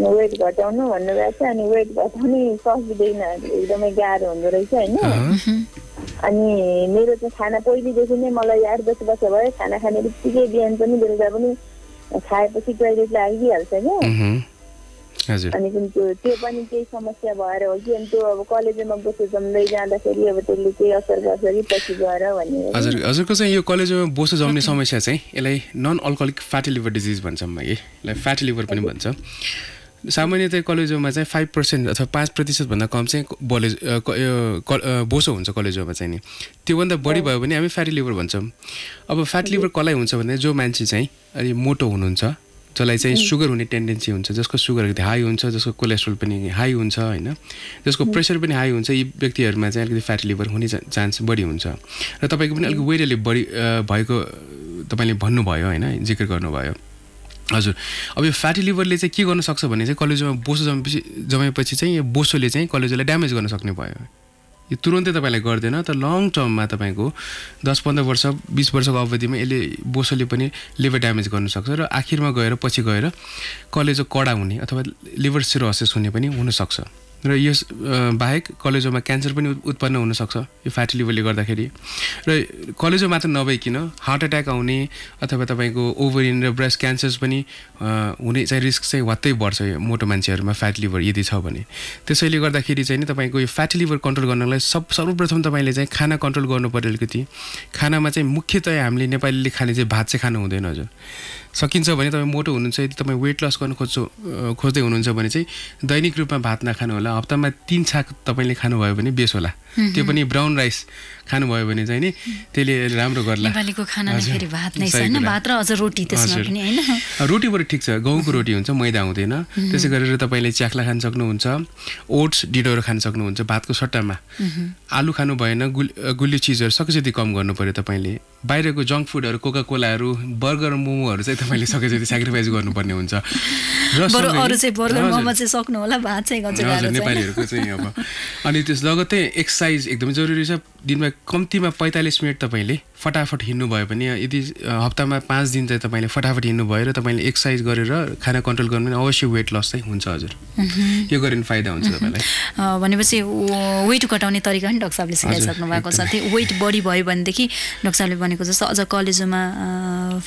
अनि वेट घटाउनु भन्नुभएको छ अनि वेट घटाउने सजिँदैन एकदमै गाह्रो हुँदो रहेछ होइन अनि मेरो चाहिँ खाना पहिलेदेखि नै मलाई आठ दस वर्ष भयो खाना खाने बित्तिकै बिहान पनि बेलुका पनि खाएपछि टोइलेट लागिहाल्छ क्या अनि त्यो त्यो पनि केही समस्या भएर हो कि अनि त्यो अब कलेजमा बोसो जम्दै जाँदाखेरि अब त्यसले केही असर गर्छ कि पछि गएर भन्ने हजुर हजुरको चाहिँ यो कलेजमा बोसो जम्ने समस्या चाहिँ यसलाई non alcoholic fatty liver disease भन्छौँ है यसलाई फ्याटी लिभर पनि भन्छ सामान्यतया कलेजोमा चाहिँ फाइभ पर्सेन्ट अथवा पाँच प्रतिशतभन्दा कम चाहिँ बलेज बोसो हुन्छ कलेजोमा चाहिँ नि त्योभन्दा बढी भयो भने हामी फ्याटी लिभर भन्छौँ अब फ्याट लिभर कसलाई हुन्छ भने जो मान्छे चाहिँ अलिक मोटो हुनुहुन्छ जसलाई चाहिँ सुगर हुने टेन्डेन्सी हुन्छ जसको सुगर अलिकति हाई हुन्छ जसको कोलेस्ट्रोल पनि हाई हुन्छ होइन जसको प्रेसर पनि हाई हुन्छ यी व्यक्तिहरूमा चाहिँ अलिकति फ्याटी लिभर हुने चान्स बढी हुन्छ र तपाईँको पनि अलिक वेट अलिक बढी भएको तपाईँले भन्नुभयो होइन जिक्र गर्नुभयो हजुर अब यो फ्याटी लिभरले चाहिँ के गर्न सक्छ भने चाहिँ कलेजोमा बोसो जमेपछि जमेपछि चाहिँ यो बोसोले चाहिँ कलेजोलाई ड्यामेज गर्न सक्ने भयो यो तुरन्तै तपाईँलाई गर्दैन तर लङ टर्ममा तपाईँको दस पन्ध्र वर्ष बिस वर्षको अवधिमा यसले बोसोले पनि लिभर ड्यामेज गर्न सक्छ र आखिरमा गएर पछि गएर कलेजो कडा हुने अथवा लिभर सिरोसेस हुने पनि हुनसक्छ र यस बाहेक कलेजोमा क्यान्सर पनि उत्पन्न हुनसक्छ यो फ्याटी लिभरले गर्दाखेरि र कलेजो मात्र नभइकन हार्ट एट्याक आउने अथवा तपाईँको ओभरिन र ब्रेस्ट क्यान्सर्स पनि हुने चाहिँ रिस्क चाहिँ वात्तै बढ्छ यो मोटो मान्छेहरूमा फ्याटी लिभर यदि छ भने त्यसैले गर्दाखेरि चाहिँ नि तपाईँको यो फ्याटी लिभर कन्ट्रोल गर्नलाई सब सर्वप्रथम तपाईँले चाहिँ खाना कन्ट्रोल गर्नु पऱ्यो अलिकति खानामा चाहिँ मुख्यतया हामीले नेपालीले खाने चाहिँ भात चाहिँ खानु हुँदैन हजुर सकिन्छ भने तपाईँ मोटो हुनुहुन्छ यदि तपाईँ वेट लस गर्नु खोज्छु खोज्दै हुनुहुन्छ भने चाहिँ दैनिक रूपमा भात नखानु होला हप्तामा तिन छाक तपाईँले खानुभयो भने बेस होला त्यो पनि ब्राउन राइस खानुभयो भने चाहिँ नि त्यसले राम्रो गर्ला नेपालीको भात र अझ रोटी त्यसमा ठिक छ गहुँको रोटी हुन्छ मैदा हुँदैन त्यसै गरेर तपाईँले च्याख्ला खान सक्नुहुन्छ ओट्स डिडोहरू खान सक्नुहुन्छ भातको सट्टामा आलु खानु भएन गुल गुलियो चिजहरू सकेजति कम गर्नु पऱ्यो तपाईँले बाहिरको जङ्क फुडहरू कोका कोलाहरू बर्गर मोमोहरू चाहिँ तपाईँले सकेजति सेक्रिफाइस गर्नुपर्ने हुन्छ र नेपालीहरूको चाहिँ अब अनि त्यस लगत्तै एक्स एक्सर्साइज एकदमै जरुरी छ दिनमा कम्तीमा पैँतालिस मिनट तपाईँले फटाफट हिँड्नुभयो भने यदि हप्तामा पाँच दिन चाहिँ तपाईँले फटाफट हिँड्नुभयो र तपाईँले एक्सर्साइज गरेर खाना कन्ट्रोल गर्नु भने अवश्य वेट लस चाहिँ हुन्छ हजुर यो गरे पनि फाइदा हुन्छ तपाईँलाई भनेपछि वेट घटाउने तरिका पनि डक्टर साहबले सिकाइसक्नु भएको छ त्यो वेट बढी भयो भनेदेखि डक्टर साहबले भनेको जस्तो अझ कलेजोमा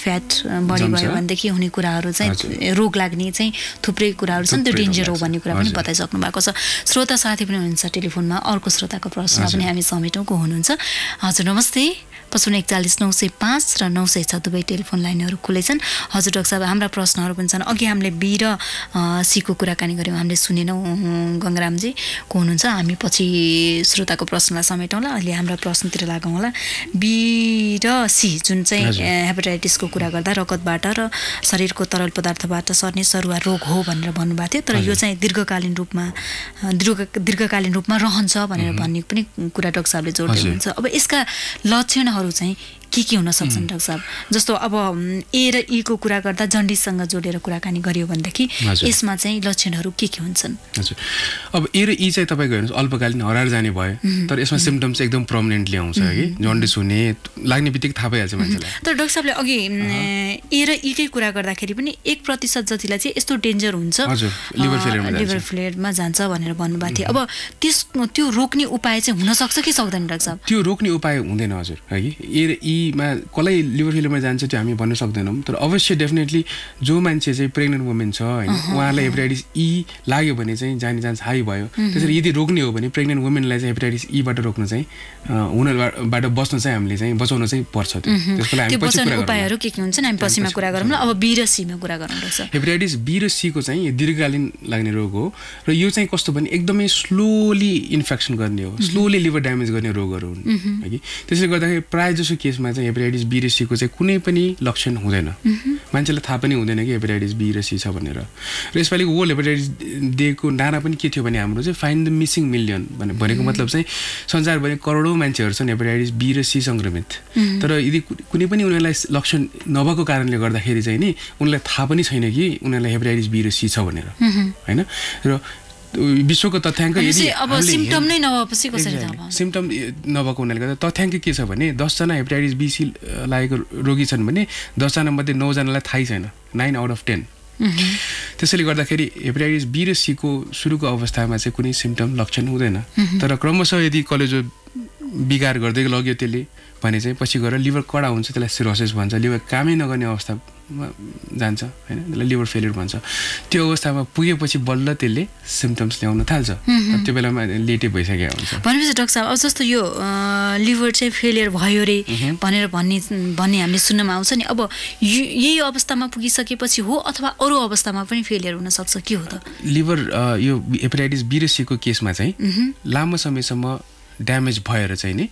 फ्याट बढी भयो भनेदेखि हुने कुराहरू चाहिँ रोग लाग्ने चाहिँ थुप्रै कुराहरू छन् त्यो डेन्जर हो भन्ने कुरा पनि बताइसक्नु भएको छ श्रोता साथी पनि हुनुहुन्छ टेलिफोनमा अर्को श्रोताको प्रश्न पनि हामी समेटौँको हुनुहुन्छ हजुर नमस्ते पचपन्न एकचालिस नौ सय पाँच र नौ सय छ दुवै टेलिफोन लाइनहरू खुल्लै छन् हजुर डक्टर साहब हाम्रा प्रश्नहरू पनि छन् अघि हामीले बी र सीको कुराकानी गऱ्यौँ हामीले सुनेनौँ गङ्गरामजी को हुनुहुन्छ हामी पछि श्रोताको प्रश्नलाई समेटौँला अहिले हाम्रा प्रश्नतिर होला बी र सी जुन चाहिँ हेपाटाइटिसको कुरा गर्दा रगतबाट र शरीरको तरल पदार्थबाट सर्ने सरुवा रोग हो भनेर भन्नुभएको थियो तर यो चाहिँ दीर्घकालीन रूपमा दीर्घ दीर्घकालीन रूपमा रहन्छ भनेर भन्ने पनि कुरा डक्टर साहबले जोड्नुहुन्छ अब यसका लक्षण कुराहरू चाहिँ के के हुन सक्छन् डाक्टर साहब जस्तो अब ए र ईको कुरा गर्दा जन्डिससँग जोडेर कुराकानी गरियो भनेदेखि यसमा चाहिँ लक्षणहरू के के हुन्छन् हजुर अब ए र ई चाहिँ तपाईँको हेर्नुहोस् अल्पकालीन हराएर जाने भयो तर यसमा सिम्टम्स एकदम पर्मनेन्टली आउँछ कि जन्डिस हुने लाग्ने बित्तिकै थाहा भइहाल्छ मान्छेलाई तर डाक्टर साहबले अघि ए र ईकै कुरा गर्दाखेरि पनि एक प्रतिशत जतिलाई चाहिँ यस्तो डेन्जर हुन्छ लिभर फ्लेयरमा जान्छ भनेर भन्नुभएको थियो अब त्यस त्यो रोक्ने उपाय चाहिँ हुनसक्छ कि सक्दैन डाक्टर साहब त्यो रोक्ने उपाय हुँदैन हजुर है ए र ई कसैमा कसलाई लिभर फेलियरमा जान्छ त्यो हामी भन्न सक्दैनौँ तर अवश्य डेफिनेटली जो मान्छे चाहिँ प्रेग्नेन्ट वुमेन छ होइन उहाँलाई हेपाटाइटिस ई e लाग्यो भने चाहिँ जाने चान्स हाई भयो त्यसरी यदि रोक्ने हो भने प्रेग्नेन्ट वुमेनलाई चाहिँ हेपाटाइटिस ईबाट e रोक्न चाहिँ हुनबाट बस्नु चाहिँ हामीले चाहिँ बचाउन चाहिँ पर्छ त्यो उपायहरू के के हुन्छन् हामी कुरा गरौँ अब बी र सीमा कुरा गरौँ हेपाटाइटिस बी र सीको चाहिँ दीर्घकालीन लाग्ने रोग हो र यो चाहिँ कस्तो भने एकदमै स्लोली इन्फेक्सन गर्ने हो स्लोली लिभर ड्यामेज गर्ने रोगहरू हुन् है त्यसले गर्दाखेरि प्रायः जसो केसमा केसमा चाहिँ हेपेटाइटिस बी र सीको चाहिँ कुनै पनि लक्षण हुँदैन मान्छेलाई थाहा पनि हुँदैन कि हेपेटाइटिस बी र सी छ भनेर र यसपालि वर्ल्ड हेपेटाइटिस डेको नारा पनि के थियो भने हाम्रो चाहिँ फाइन द मिसिङ मिलियन भने भनेको मतलब चाहिँ संसारभरि करोडौँ मान्छेहरू छन् हेपेटाइटिस बी र सी सङ्क्रमित तर यदि कुनै पनि उनीहरूलाई लक्षण नभएको कारणले गर्दाखेरि चाहिँ नि उनीहरूलाई थाहा पनि छैन कि उनीहरूलाई हेपेटाइटिस बी र सी छ भनेर होइन र विश्वको तथ्याङ्क अब सिम्टम नै नभएपछि कसरी सिम्टम नभएको हुनाले गर्दा तथ्याङ्क के छ भने दसजना हेपाटाइटिस बिसी लागेको रोगी छन् भने दसजना मध्ये नौजनालाई थाहै छैन नाइन आउट अफ टेन त्यसैले गर्दाखेरि हेपाटाइटिस बी र सीको सुरुको अवस्थामा चाहिँ कुनै सिम्टम लक्षण हुँदैन तर क्रमशः यदि कलेजो बिगार गर्दै लग्यो त्यसले भने चाहिँ पछि गएर लिभर कडा हुन्छ त्यसलाई सिरोसिस भन्छ लिभर कामै नगर्ने अवस्था जान्छ होइन त्यसलाई लिभर फेलियर भन्छ त्यो अवस्थामा पुगेपछि बल्ल त्यसले सिम्टम्स ल्याउन थाल्छ त्यो बेलामा लेटे भइसकेको हुन्छ भनेपछि डक्टर साहब अब जस्तो यो लिभर चाहिँ फेलियर भयो रे भनेर भन्ने भन्ने हामीले सुन्नमा आउँछ नि अब यही अवस्थामा पुगिसकेपछि हो अथवा अरू अवस्थामा पनि फेलियर हुनसक्छ के हो त लिभर यो हेपाटाइटिस बिरेसीको केसमा चाहिँ लामो समयसम्म ड्यामेज भएर चाहिँ नि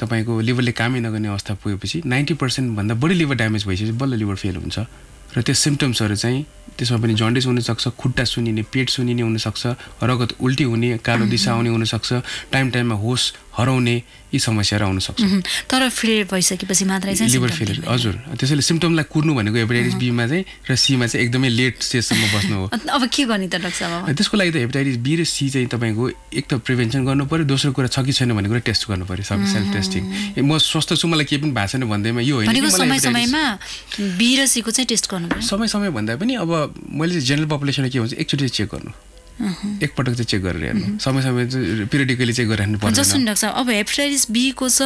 तपाईँको लिभरले कामै नगर्ने अवस्था पुगेपछि नाइन्टी पर्सेन्टभन्दा बढी लिभर ड्यामेज भइसकेपछि बल्ल लिभर फेल हुन्छ र त्यो सिम्टम्सहरू चाहिँ त्यसमा पनि जन्डिस हुनसक्छ खुट्टा सुनिने पेट सुनिने हुनसक्छ रगत उल्टी हुने कालो दिशा आउने हुनसक्छ टाइम टाइममा होस हराउने यी समस्याहरू आउन सक्छ तर फेलियर भइसकेपछि मात्रै चाहिँ लिभर फेलियर हजुर त्यसैले सिम्टमलाई कुर्नु भनेको हेपाटाइटिस बीमा चाहिँ र सीमा चाहिँ एकदमै लेट स्टेजसम्म बस्नु हो अब के गर्ने त डक्टर त्यसको लागि त हेपाटाइटिस बी र सी चाहिँ तपाईँको एक त प्रिभेन्सन गर्नु पऱ्यो दोस्रो कुरा छ कि छैन भन्ने कुरा टेस्ट गर्नु पऱ्यो सबै सेल्फ टेस्टिङ म स्वस्थ छु मलाई केही पनि भएको छैन भन्दैमा यो होइन समय समयमा बी र सीको चाहिँ टेस्ट गर्नु समय समय भन्दा पनि अब मैले जेनरल पपुलेसनलाई के भन्छ एकचोटि चेक गर्नु एकपटक चाहिँ चेक गरेर हेर्नु समय समय पिरियडिकली चेक गरेर पर्छ जस्तो डाक्टर अब हेपाटाइटिस बीको छ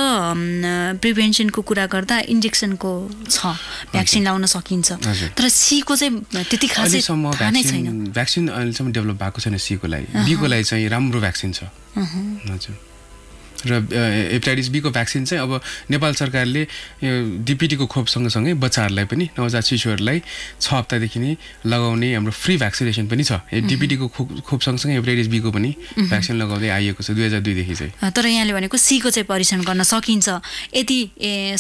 प्रिभेन्सनको कुरा गर्दा इन्जेक्सनको छ भ्याक्सिन लाउन सकिन्छ तर सीको चाहिँ त्यति खासै छैन भ्याक्सिन अहिलेसम्म डेभलप भएको छैन सीको लागि बीको लागि चाहिँ राम्रो भ्याक्सिन छ हजुर र हेपाटाइटिस बीको भ्याक्सिन चाहिँ अब नेपाल सरकारले डिपिटीको खोप सँगसँगै बच्चाहरूलाई पनि नवजात शिशुहरूलाई छ हप्तादेखि नै लगाउने हाम्रो फ्री भ्याक्सिनेसन पनि छ डिपिटीको खोप खोप सँगसँगै हेपाटाइटिस बीको पनि भ्याक्सिन लगाउँदै आइएको छ दुई हजार दुईदेखि चाहिँ तर यहाँले भनेको सीको चाहिँ परीक्षण गर्न सकिन्छ यति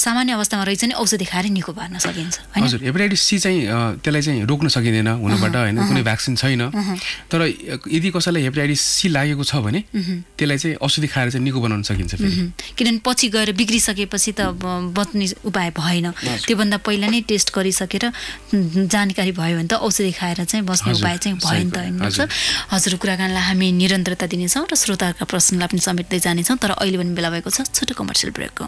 सामान्य अवस्थामा रहेछ नि औषधि खाएर निको पार्न सकिन्छ हजुर हेपाटाइटिस सी चाहिँ त्यसलाई चाहिँ रोक्न सकिँदैन हुनबाट होइन कुनै भ्याक्सिन छैन तर यदि कसैलाई हेपाटाइटिस सी लागेको छ भने त्यसलाई चाहिँ औषधि खाएर चाहिँ निको बनाउन सकिन्छ किनभने पछि गएर बिग्रिसकेपछि त बच्ने उपाय भएन त्योभन्दा पहिला नै टेस्ट गरिसकेर जानकारी भयो भने त औषधि खाएर चाहिँ बस्ने उपाय चाहिँ भयो नि त होइन हजुर कुराकानीलाई हामी निरन्तरता दिनेछौँ र श्रोताहरूका प्रश्नलाई पनि समेट्दै जानेछौँ तर अहिले पनि बेला भएको छ छोटो कमर्सियल ब्रेकको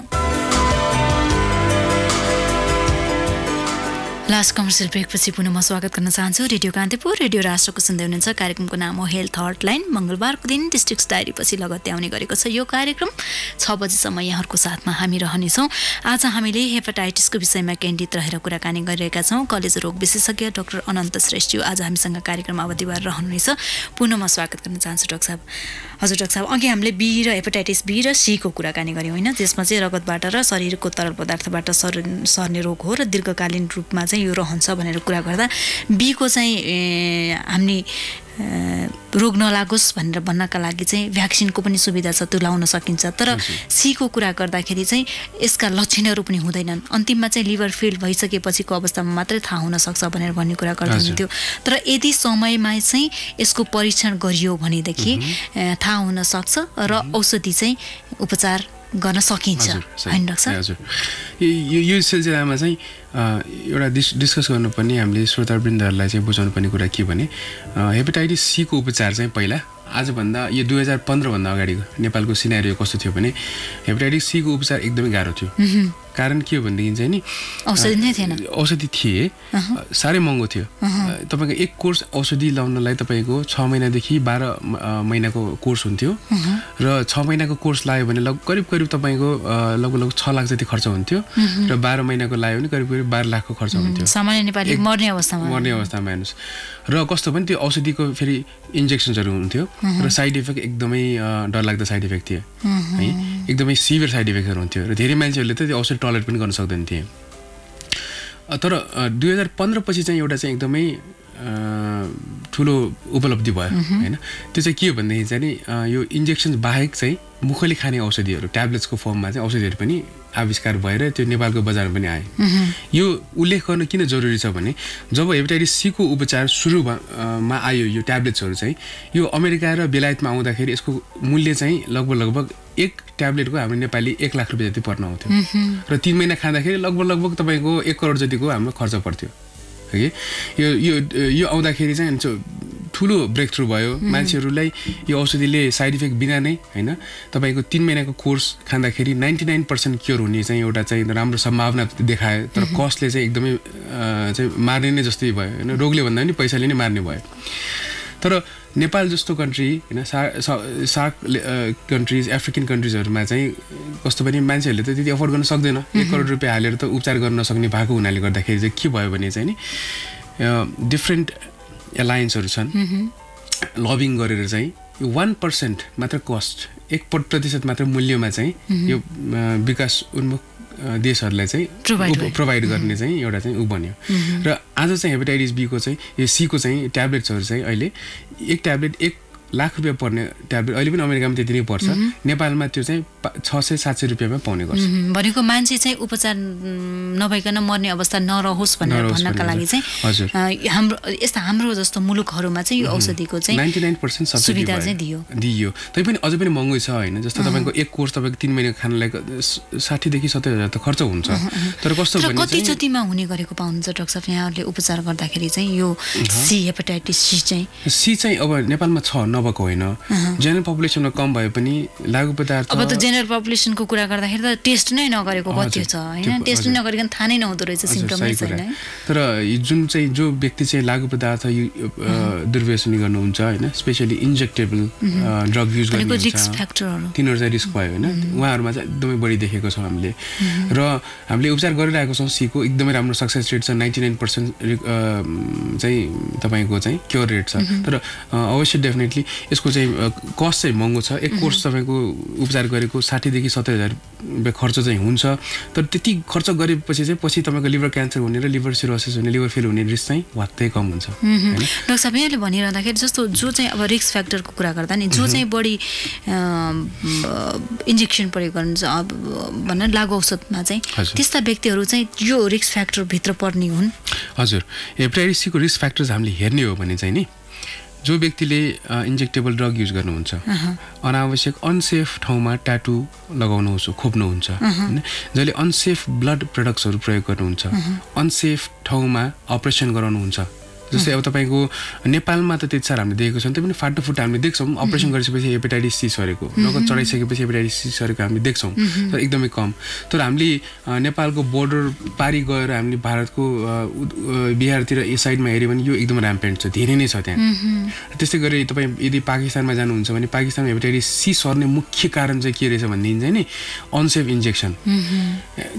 लास्ट कमर्सियल ब्रेकपछि पुनः म स्वागत गर्न चाहन्छु रेडियो कान्तिपुर रेडियो राष्ट्रको सुन्दै हुनुहुन्छ कार्यक्रमको नाम हो हेल्थ हटलाइन मङ्गलबारको दिन डिस्ट्रिक्ट डायरीपछि पछि लगत्तै आउने गरेको छ यो कार्यक्रम छ बजीसम्म यहाँहरूको साथमा हामी रहनेछौँ आज हामीले हेपाटाइटिसको विषयमा केन्द्रित रहेर कुराकानी गरिरहेका छौँ कलेज रोग विशेषज्ञ डाक्टर अनन्त श्रेष्ठ आज हामीसँग कार्यक्रम अवधिबार रहनुहुनेछ पुनः म स्वागत गर्न चाहन्छु डाक्टर साहब हजुर डाक्टर साहब अघि हामीले बी र हेपाटाइटिस बी र सीको कुराकानी गऱ्यौँ होइन जसमा चाहिँ रगतबाट र शरीरको तरल पदार्थबाट सर्ने रोग हो र दीर्घकालीन रूपमा चाहिँ यो रहन्छ भनेर कुरा गर्दा बीको चाहिँ हामी रोग नलागोस् भनेर भन्नका लागि चाहिँ भ्याक्सिनको पनि सुविधा छ त्यो लाउन सकिन्छ तर सीको कुरा गर्दाखेरि चाहिँ यसका लक्षणहरू पनि हुँदैनन् अन्तिममा चाहिँ लिभर फेल भइसकेपछिको अवस्थामा मात्रै थाहा हुनसक्छ भनेर भन्ने कुरा गर्नुहुन्थ्यो तर यदि समयमा चाहिँ यसको परीक्षण गरियो भनेदेखि थाहा हुनसक्छ र औषधि चाहिँ उपचार गर्न सकिन्छ होइन हजुर यो सिलसिलामा चाहिँ एउटा डिस डिस्कस गर्नुपर्ने हामीले श्रोतावृन्दहरूलाई चाहिँ बुझाउनुपर्ने कुरा के भने हेपाटाइटिस सीको उपचार चाहिँ पहिला आजभन्दा यो दुई हजार पन्ध्रभन्दा अगाडिको नेपालको सिनेरियो कस्तो थियो भने हेपाटाइटिस सीको उपचार एकदमै गाह्रो थियो कारण के हो भनेदेखि चाहिँ नि औषधि नै थिएन औषधि थिए साह्रै महँगो थियो तपाईँको एक कोर्स औषधि लाउनलाई तपाईँको छ महिनादेखि बाह्र महिनाको कोर्स हुन्थ्यो र छ महिनाको कोर्स लायो भने लग करिब करिब तपाईँको लगभग लगभग छ लाख जति खर्च हुन्थ्यो र बाह्र महिनाको लायो भने करिब करिब बाह्र लाखको खर्च हुन्थ्यो सामान्य नेपाली मर्ने अवस्थामा मर्ने अवस्थामा हेर्नुहोस् र कस्तो पनि त्यो औषधिको फेरि इन्जेक्सन्सहरू हुन्थ्यो र साइड इफेक्ट एकदमै डरलाग्दो साइड इफेक्ट थियो है एकदमै सिभियर साइड इफेक्टहरू हुन्थ्यो र धेरै मान्छेहरूले त त्यो औषध टोयलेट पनि गर्न सक्दैन थिएँ तर दुई हजार पन्ध्रपछि चाहिँ एउटा चाहिँ एकदमै ठुलो उपलब्धि भयो होइन त्यो चाहिँ के हो भनेदेखि चाहिँ यो इन्जेक्सन बाहेक चाहिँ मुखले खाने औषधिहरू ट्याब्लेट्सको फर्ममा चाहिँ औषधिहरू पनि आविष्कार भएर त्यो नेपालको बजारमा पनि आए यो उल्लेख गर्न किन जरुरी छ भने जब हेपाटाइटिस सीको उपचार सुरुमा आयो यो ट्याब्लेट्सहरू चाहिँ यो अमेरिका र बेलायतमा आउँदाखेरि यसको मूल्य चाहिँ लगभग लगभग एक ट्याब्लेटको हाम्रो नेपाली एक लाख रुपियाँ जति पर्न आउँथ्यो र तिन महिना खाँदाखेरि लगभग लगभग तपाईँको एक करोड जतिको हाम्रो खर्च पर्थ्यो है यो यो यो आउँदाखेरि चाहिँ ठुलो ब्रेक थ्रु भयो मान्छेहरूलाई यो औषधिले साइड इफेक्ट बिना नै होइन तपाईँको तिन महिनाको कोर्स खाँदाखेरि नाइन्टी नाइन पर्सेन्ट क्योर हुने चाहिँ एउटा चाहिँ राम्रो सम्भावना देखायो तर कस्टले चाहिँ एकदमै चाहिँ मार्ने नै जस्तै भयो होइन रोगले भन्दा पनि पैसाले नै मार्ने भयो तर नेपाल जस्तो कन्ट्री होइन सा सार्क कन्ट्रिज एफ्रिकन कन्ट्रिजहरूमा चाहिँ कस्तो पनि मान्छेहरूले त त्यति अफोर्ड गर्न सक्दैन एक करोड रुपियाँ हालेर त उपचार गर्न सक्ने भएको हुनाले गर्दाखेरि चाहिँ के भयो भने चाहिँ नि डिफ्रेन्ट एलायन्सहरू छन् लबिङ गरेर चाहिँ यो वान पर्सेन्ट मात्र कस्ट एक प्रतिशत मात्र मूल्यमा चाहिँ यो विकास उन्मुख देशहरूलाई चाहिँ प्रोभाइड गर्ने mm-hmm. चाहिँ एउटा चाहिँ ऊ बन्यो mm-hmm. र आज चाहिँ हेपाटाइटिस बीको चाहिँ यो सीको चाहिँ ट्याब्लेट्सहरू चाहिँ अहिले एक ट्याब्लेट एक लाख रुपियाँ पर्ने ट्याब्लेट अहिले पनि अमेरिकामा त्यति नै पर्छ नेपालमा त्यो चाहिँ छ सय सात सय रुपियाँमा पाउने गर्छ भनेको मान्छे चाहिँ उपचार नभइकन मर्ने अवस्था नरहोस् भनेर भन्नका लागि चाहिँ हाम्रो यस्ता हाम्रो जस्तो मुलुकहरूमा चाहिँ यो औषधिको चाहिँ नाइन्टी नाइन पर्सेन्ट सुविधा चाहिँ दियो दियो पनि अझै पनि महँगै छ होइन जस्तो तपाईँको एक कोर्स तपाईँको तिन महिना खानलाई साठीदेखि सत्तरी हजार त खर्च हुन्छ तर कस्तो कति जतिमा हुने गरेको पाउनुहुन्छ डक्टर यहाँहरूले उपचार गर्दाखेरि चाहिँ यो सी हेपाटाइटिस सी चाहिँ सी चाहिँ अब नेपालमा छ नभएको होइन जेनरल पपुलेसनमा कम भए पनि लागु पदार्थ अब त जेनरल पपुलेसनको कुरा गर्दाखेरि त टेस्ट नै नगरेको कति छ होइन टेस्ट नै नगरिकन थाहा नै नहुँदो रहेछ तर जुन चाहिँ जो व्यक्ति चाहिँ लागु पदार्थ दुर्व्यसनी गर्नुहुन्छ होइन स्पेसली इन्जेक्टेबल ड्रग युज गर्ने तिनीहरू चाहिँ रिस्क भयो होइन उहाँहरूमा चाहिँ एकदमै बढी देखेको छौँ हामीले र हामीले उपचार गरिरहेको छौँ सीको एकदमै राम्रो सक्सेस रेट छ नाइन्टी नाइन पर्सेन्ट चाहिँ तपाईँको चाहिँ क्योर रेट छ तर अवश्य डेफिनेटली यसको चाहिँ कस्ट चाहिँ महँगो छ एक कोर्स तपाईँको उपचार गरेको साठीदेखि सत्तरी हजार रुपियाँ खर्च चाहिँ हुन्छ तर त्यति खर्च गरेपछि चाहिँ पछि तपाईँको लिभर क्यान्सर हुने र लिभर सिरोसिस हुने लिभर फेल हुने रिस्क चाहिँ वात्तै कम हुन्छ डक्टर साहब यहाँले भनिरहँदाखेरि जस्तो जो चाहिँ अब रिस्क फ्याक्टरको कुरा गर्दा नि जो चाहिँ बढी इन्जेक्सन प्रयोग गर्नुहुन्छ भन लागु औषधमा चाहिँ त्यस्ता व्यक्तिहरू चाहिँ यो रिस्क फ्याक्टरभित्र पर्ने हुन् हजुर प्रायः रिस्क फ्याक्टर्स हामीले हेर्ने हो भने चाहिँ नि जो व्यक्तिले इन्जेक्टेबल ड्रग युज गर्नुहुन्छ अनावश्यक अनसेफ ठाउँमा ट्याटु लगाउनुहुन्छ खोप्नुहुन्छ होइन जसले अनसेफ ब्लड प्रडक्ट्सहरू प्रयोग गर्नुहुन्छ अनसेफ ठाउँमा अपरेसन गराउनुहुन्छ जस्तै अब तपाईँको नेपालमा त त्यति साह्रो हामीले देखेको छौँ त्यही पनि फाटोफुट हामीले देख्छौँ अपरेसन गरिसकेपछि हेपेटाइटिस सी सरेको नगद चढाइसकेपछि हेपेटाइटिस सी सरेको हामीले देख्छौँ तर एकदमै कम तर हामीले नेपालको बोर्डर पारि गएर हामीले भारतको बिहारतिर यस साइडमा हेऱ्यो भने यो एकदम ऱ्याम्पेन्ट छ धेरै नै छ त्यहाँ त्यस्तै गरी तपाईँ यदि पाकिस्तानमा जानुहुन्छ भने पाकिस्तानमा हेपेटाइटिस सी सर्ने मुख्य कारण चाहिँ के रहेछ भनेदेखि चाहिँ नि अनसेफ इन्जेक्सन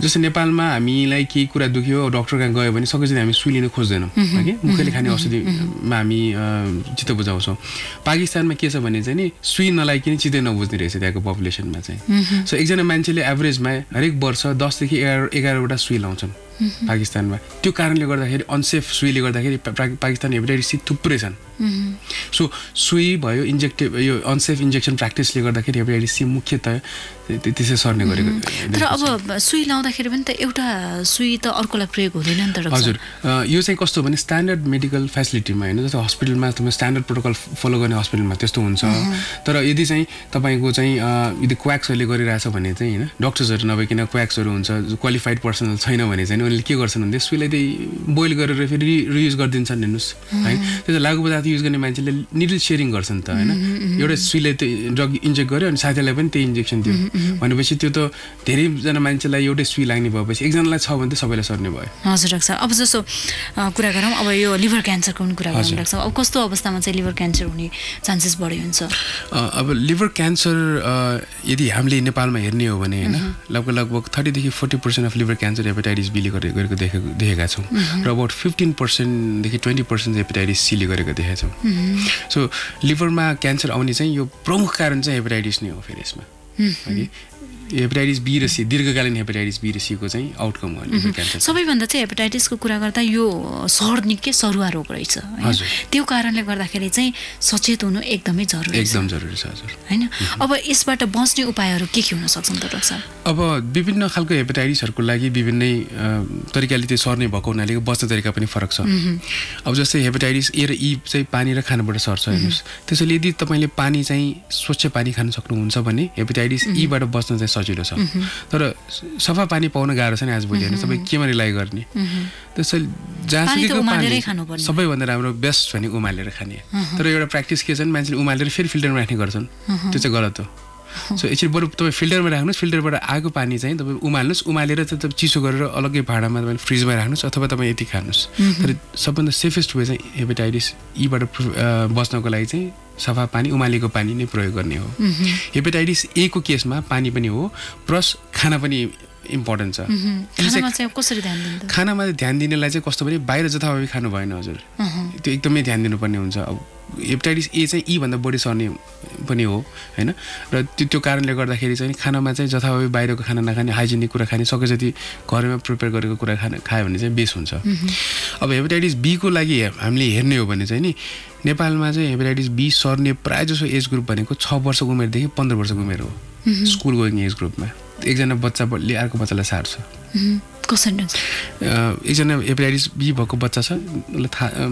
जस्तै नेपालमा हामीलाई केही कुरा दुख्यो डक्टर कहाँ गयो भने सकेपछि हामी सुई लिन खोज्दैनौँ है मुखले खाने औषधिमा हामी चित्त बुझाउँछौँ पाकिस्तानमा के छ भने चाहिँ नि सुई नलाइकन चित्तै नबुझ्ने रहेछ त्यहाँको पपुलेसनमा चाहिँ सो एकजना मान्छेले एभरेजमा हरेक वर्ष दसदेखि एघार एघारवटा सुई लाउँछन् पाकिस्तानमा त्यो कारणले गर्दाखेरि अनसेफ सुईले गर्दाखेरि पाकिस्तान हेपिटाइटिस सी थुप्रै छन् सो सुई भयो इन्जेक्टिभ यो अनसेफ इन्जेक्सन प्र्याक्टिसले गर्दाखेरि अब सी मुख्यतया त्यसै सर्ने गरेको तर अब सुई लाउँदाखेरि पनि त एउटा सुई त अर्कोलाई प्रयोग हुँदैन नि त हजुर यो चाहिँ कस्तो भने स्ट्यान्डर्ड मेडिकल फेसिलिटीमा होइन जस्तो हस्पिटलमा तपाईँ स्ट्यान्डर्ड प्रोटोकल फलो गर्ने हस्पिटलमा त्यस्तो हुन्छ तर यदि चाहिँ तपाईँको चाहिँ यदि क्वाक्सहरूले गरिरहेछ भने चाहिँ होइन डक्टर्सहरू नभइकन क्वाक्सहरू हुन्छ क्वालिफाइड पर्सनल छैन भने चाहिँ उनीहरूले के गर्छन् भने सुईलाई त्यही बोइल गरेर फेरि रियुज गरिदिन्छन् हेर्नुहोस् है त्यो लागु बजार साथी युज गर्ने मान्छेले निडल सेयरिङ गर्छ नि त होइन एउटा सुईले त्यो ड्रग इन्जेक्ट गर्यो अनि साथीलाई पनि त्यही इन्जेक्सन दियो भनेपछि त्यो त धेरैजना मान्छेलाई एउटै सुई लाग्ने भएपछि एकजनालाई छ भने त सबैलाई सर्ने भयो हजुर राख्छ अब जस्तो कुरा गरौँ अब यो लिभर क्यान्सरको पनि कुरा गरौँ राख्छ अब कस्तो अवस्थामा चाहिँ लिभर क्यान्सर हुने चान्सेस बढी हुन्छ अब लिभर क्यान्सर यदि हामीले नेपालमा हेर्ने हो भने होइन लगभग लगभग थर्टीदेखि forty percent of liver cancer hepatitis बीले गरेको देखेको देखेका छौँ र अबाउट फिफ्टिन पर्सेन्टदेखि ट्वेन्टी पर्सेन्ट हेपाटाइटिस सीले गरेको देखेको छौँ सो लिभरमा क्यान्सर आउने चाहिँ यो प्रमुख कारण चाहिँ हेपाटाइटिस नै हो फेरि यसमा हेपाटाइटिस बी र सी दीर्घकालीन हेपाटाइटिस बी र सीको चाहिँ आउटकम गर्ने सबैभन्दा चाहिँ हेपाटाइटिसको कुरा गर्दा यो सर्ने निकै सरुवा रोग रहेछ त्यो कारणले गर्दाखेरि चाहिँ सचेत हुनु एकदमै जरुरी एकदम जरुरी छ हजुर होइन अब यसबाट बच्ने उपायहरू के के हुन सक्छन् त डक्टर अब विभिन्न खालको हेपाटाइटिसहरूको लागि विभिन्नै तरिकाले त्यो सर्ने भएको हुनाले बच्ने तरिका पनि फरक छ अब जस्तै हेपाटाइटिस ए र ई e चाहिँ पानी र खानाबाट सर्छ हेर्नुहोस् त्यसैले यदि तपाईँले पानी चाहिँ स्वच्छ पानी खान सक्नुहुन्छ भने हेपाटाइटिस ईबाट बस्न चाहिँ सजिलो छ तर सफा पानी पाउन गाह्रो छ नि आजभोलि होइन सबै केमा रिलाइ गर्ने त्यसैले जहाँसुकैको पानी सबैभन्दा राम्रो बेस्ट भने उमालेर खाने तर एउटा प्र्याक्टिस के छ भने मान्छेले उमालेर फेरि फिल्टरमा राख्ने गर्छन् त्यो चाहिँ गलत हो सो यसरी बरु तपाईँ फिल्टरमा राख्नुहोस् फिल्टरबाट आएको पानी चाहिँ तपाईँ उमाल्नुहोस् उमालेर चाहिँ तपाईँ चिसो गरेर अलग्गै भाँडामा तपाईँ फ्रिजमा राख्नुहोस् अथवा तपाईँ यति खानुहोस् तर सबभन्दा सेफेस्ट वे चाहिँ हेपेटाइटिस यीबाट बच्नको लागि चाहिँ सफा पानी उमालेको पानी नै प्रयोग गर्ने हो हेपेटाइटिस ए को केसमा पानी पनि हो प्लस खाना पनि इम्पोर्टेन्ट छ mm-hmm. खानामा चाहिँ ध्यान दिनेलाई चाहिँ कस्तो भने बाहिर जथाभावी खानु भएन हजुर mm-hmm. त्यो एकदमै ध्यान दिनुपर्ने हुन्छ अब हेपाटाइटिस ए चाहिँ यीभन्दा e बढी सर्ने पनि हो होइन र त्यो त्यो कारणले गर्दाखेरि चाहिँ खानामा चाहिँ जथाभावी बाहिरको खाना नखाने हाइजेनिक कुरा खाने सके जति घरमा प्रिपेयर गरेको कुरा खाना खायो भने चाहिँ बेस हुन्छ mm-hmm. अब हेपाटाइटिस बीको लागि हामीले हेर्ने हो भने चाहिँ नि नेपालमा चाहिँ हेपाटाइटिस बी सर्ने प्रायः जसो एज ग्रुप भनेको छ वर्षको उमेरदेखि पन्ध्र वर्षको उमेर हो स्कुल गोइङ एज ग्रुपमा एकजना बच्चा बलियो अर्को बच्चालाई सार्छ कसरी एकजना हेपाटाइटिस बी भएको बच्चा छ उसलाई थाहा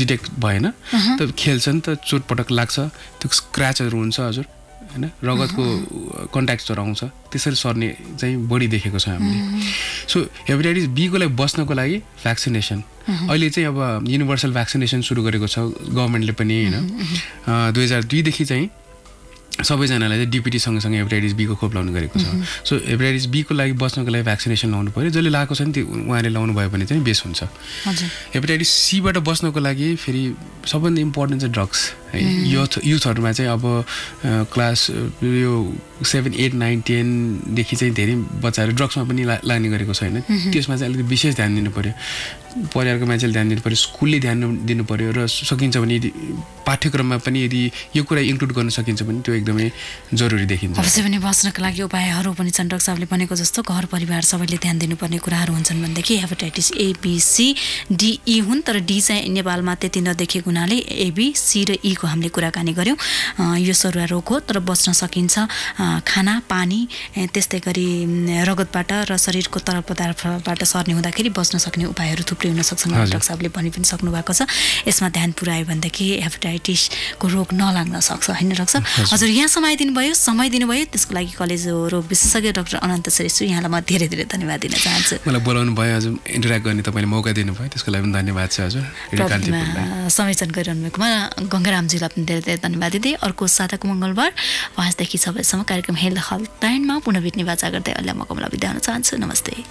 डिटेक्ट भएन त खेल्छ नि त चोटपटक लाग्छ त्यो स्क्र्याचहरू हुन्छ हजुर होइन रगतको कन्ट्याक्टहरू आउँछ त्यसरी सर्ने चाहिँ बढी देखेको छ हामीले सो हेपाटाइटिस बीको लागि बस्नको लागि भ्याक्सिनेसन अहिले चाहिँ अब युनिभर्सल भ्याक्सिनेसन सुरु गरेको छ गभर्मेन्टले पनि होइन दुई हजार दुईदेखि चाहिँ सबैजनालाई चाहिँ डिपिटी सँगसँगै हेपाटाइटिस बीको खोप लाउनु गरेको छ सो हेपाटाइटिस बीको लागि बस्नको लागि भ्याक्सिनेसन लाउनु पऱ्यो जसले लगाएको छ नि त्यो उहाँले लाउनु भयो भने चाहिँ बेस हुन्छ हेपाटाइटिस सीबाट बस्नको लागि फेरि सबभन्दा इम्पोर्टेन्ट चाहिँ ड्रग्स युथ युथहरूमा चाहिँ अब क्लास यो सेभेन एट नाइन टेनदेखि चाहिँ धेरै बच्चाहरू ड्रग्समा पनि ला लाग्ने गरेको छ होइन त्यसमा चाहिँ अलिकति विशेष ध्यान दिनु पऱ्यो परिवारको मान्छेले ध्यान दिनु पऱ्यो स्कुलले ध्यान दिनु पऱ्यो र सकिन्छ भने यदि पाठ्यक्रममा पनि यदि यो कुरा इन्क्लुड गर्न सकिन्छ भने त्यो एकदमै जरुरी देखिन्छ अवश्य पनि बस्नको लागि उपायहरू पनि छन् डक्टर साहबले भनेको जस्तो घर परिवार सबैले ध्यान दिनुपर्ने कुराहरू हुन्छन् भनेदेखि हेपाटाइटिस एबिसी डिई हुन् तर डी चाहिँ नेपालमा त्यति नदेखेको हुनाले एबिसी र ईको रोगको हामीले कुराकानी गऱ्यौँ यो सरुवा रोग हो तर बच्न सकिन्छ खाना पानी त्यस्तै गरी रगतबाट र शरीरको तरल पदार्थबाट सर्ने हुँदाखेरि बच्न सक्ने उपायहरू थुप्रै हुनसक्छन् डाक्टर साहबले भनि पनि सक्नु भएको छ यसमा ध्यान पुऱ्यायो भनेदेखि हेपाटाइटिसको रोग नलाग्न सक्छ होइन डाक्टर हजुर यहाँ समय दिनुभयो समय दिनुभयो त्यसको लागि कलेज रोग विशेषज्ञ डाक्टर अनन्त श्रेष्ठ यहाँलाई म धेरै धेरै धन्यवाद दिन चाहन्छु मलाई बोलाउनु भयो हजुर इन्टरेक्ट गर्ने तपाईँले मौका दिनुभयो त्यसको लागि पनि धन्यवाद छ हजुर संयोजन गरिरहनु भएकोमा गङ्गाराम सन्जुलाई पनि धेरै धेरै धन्यवाद दिँदै अर्को साताको मङ्गलबार उहाँदेखि सबैसम्म कार्यक्रम हेल्थ टाइममा पुनः भेट्ने बाचा गर्दै म मकमला बिदा हुन चाहन्छु नमस्ते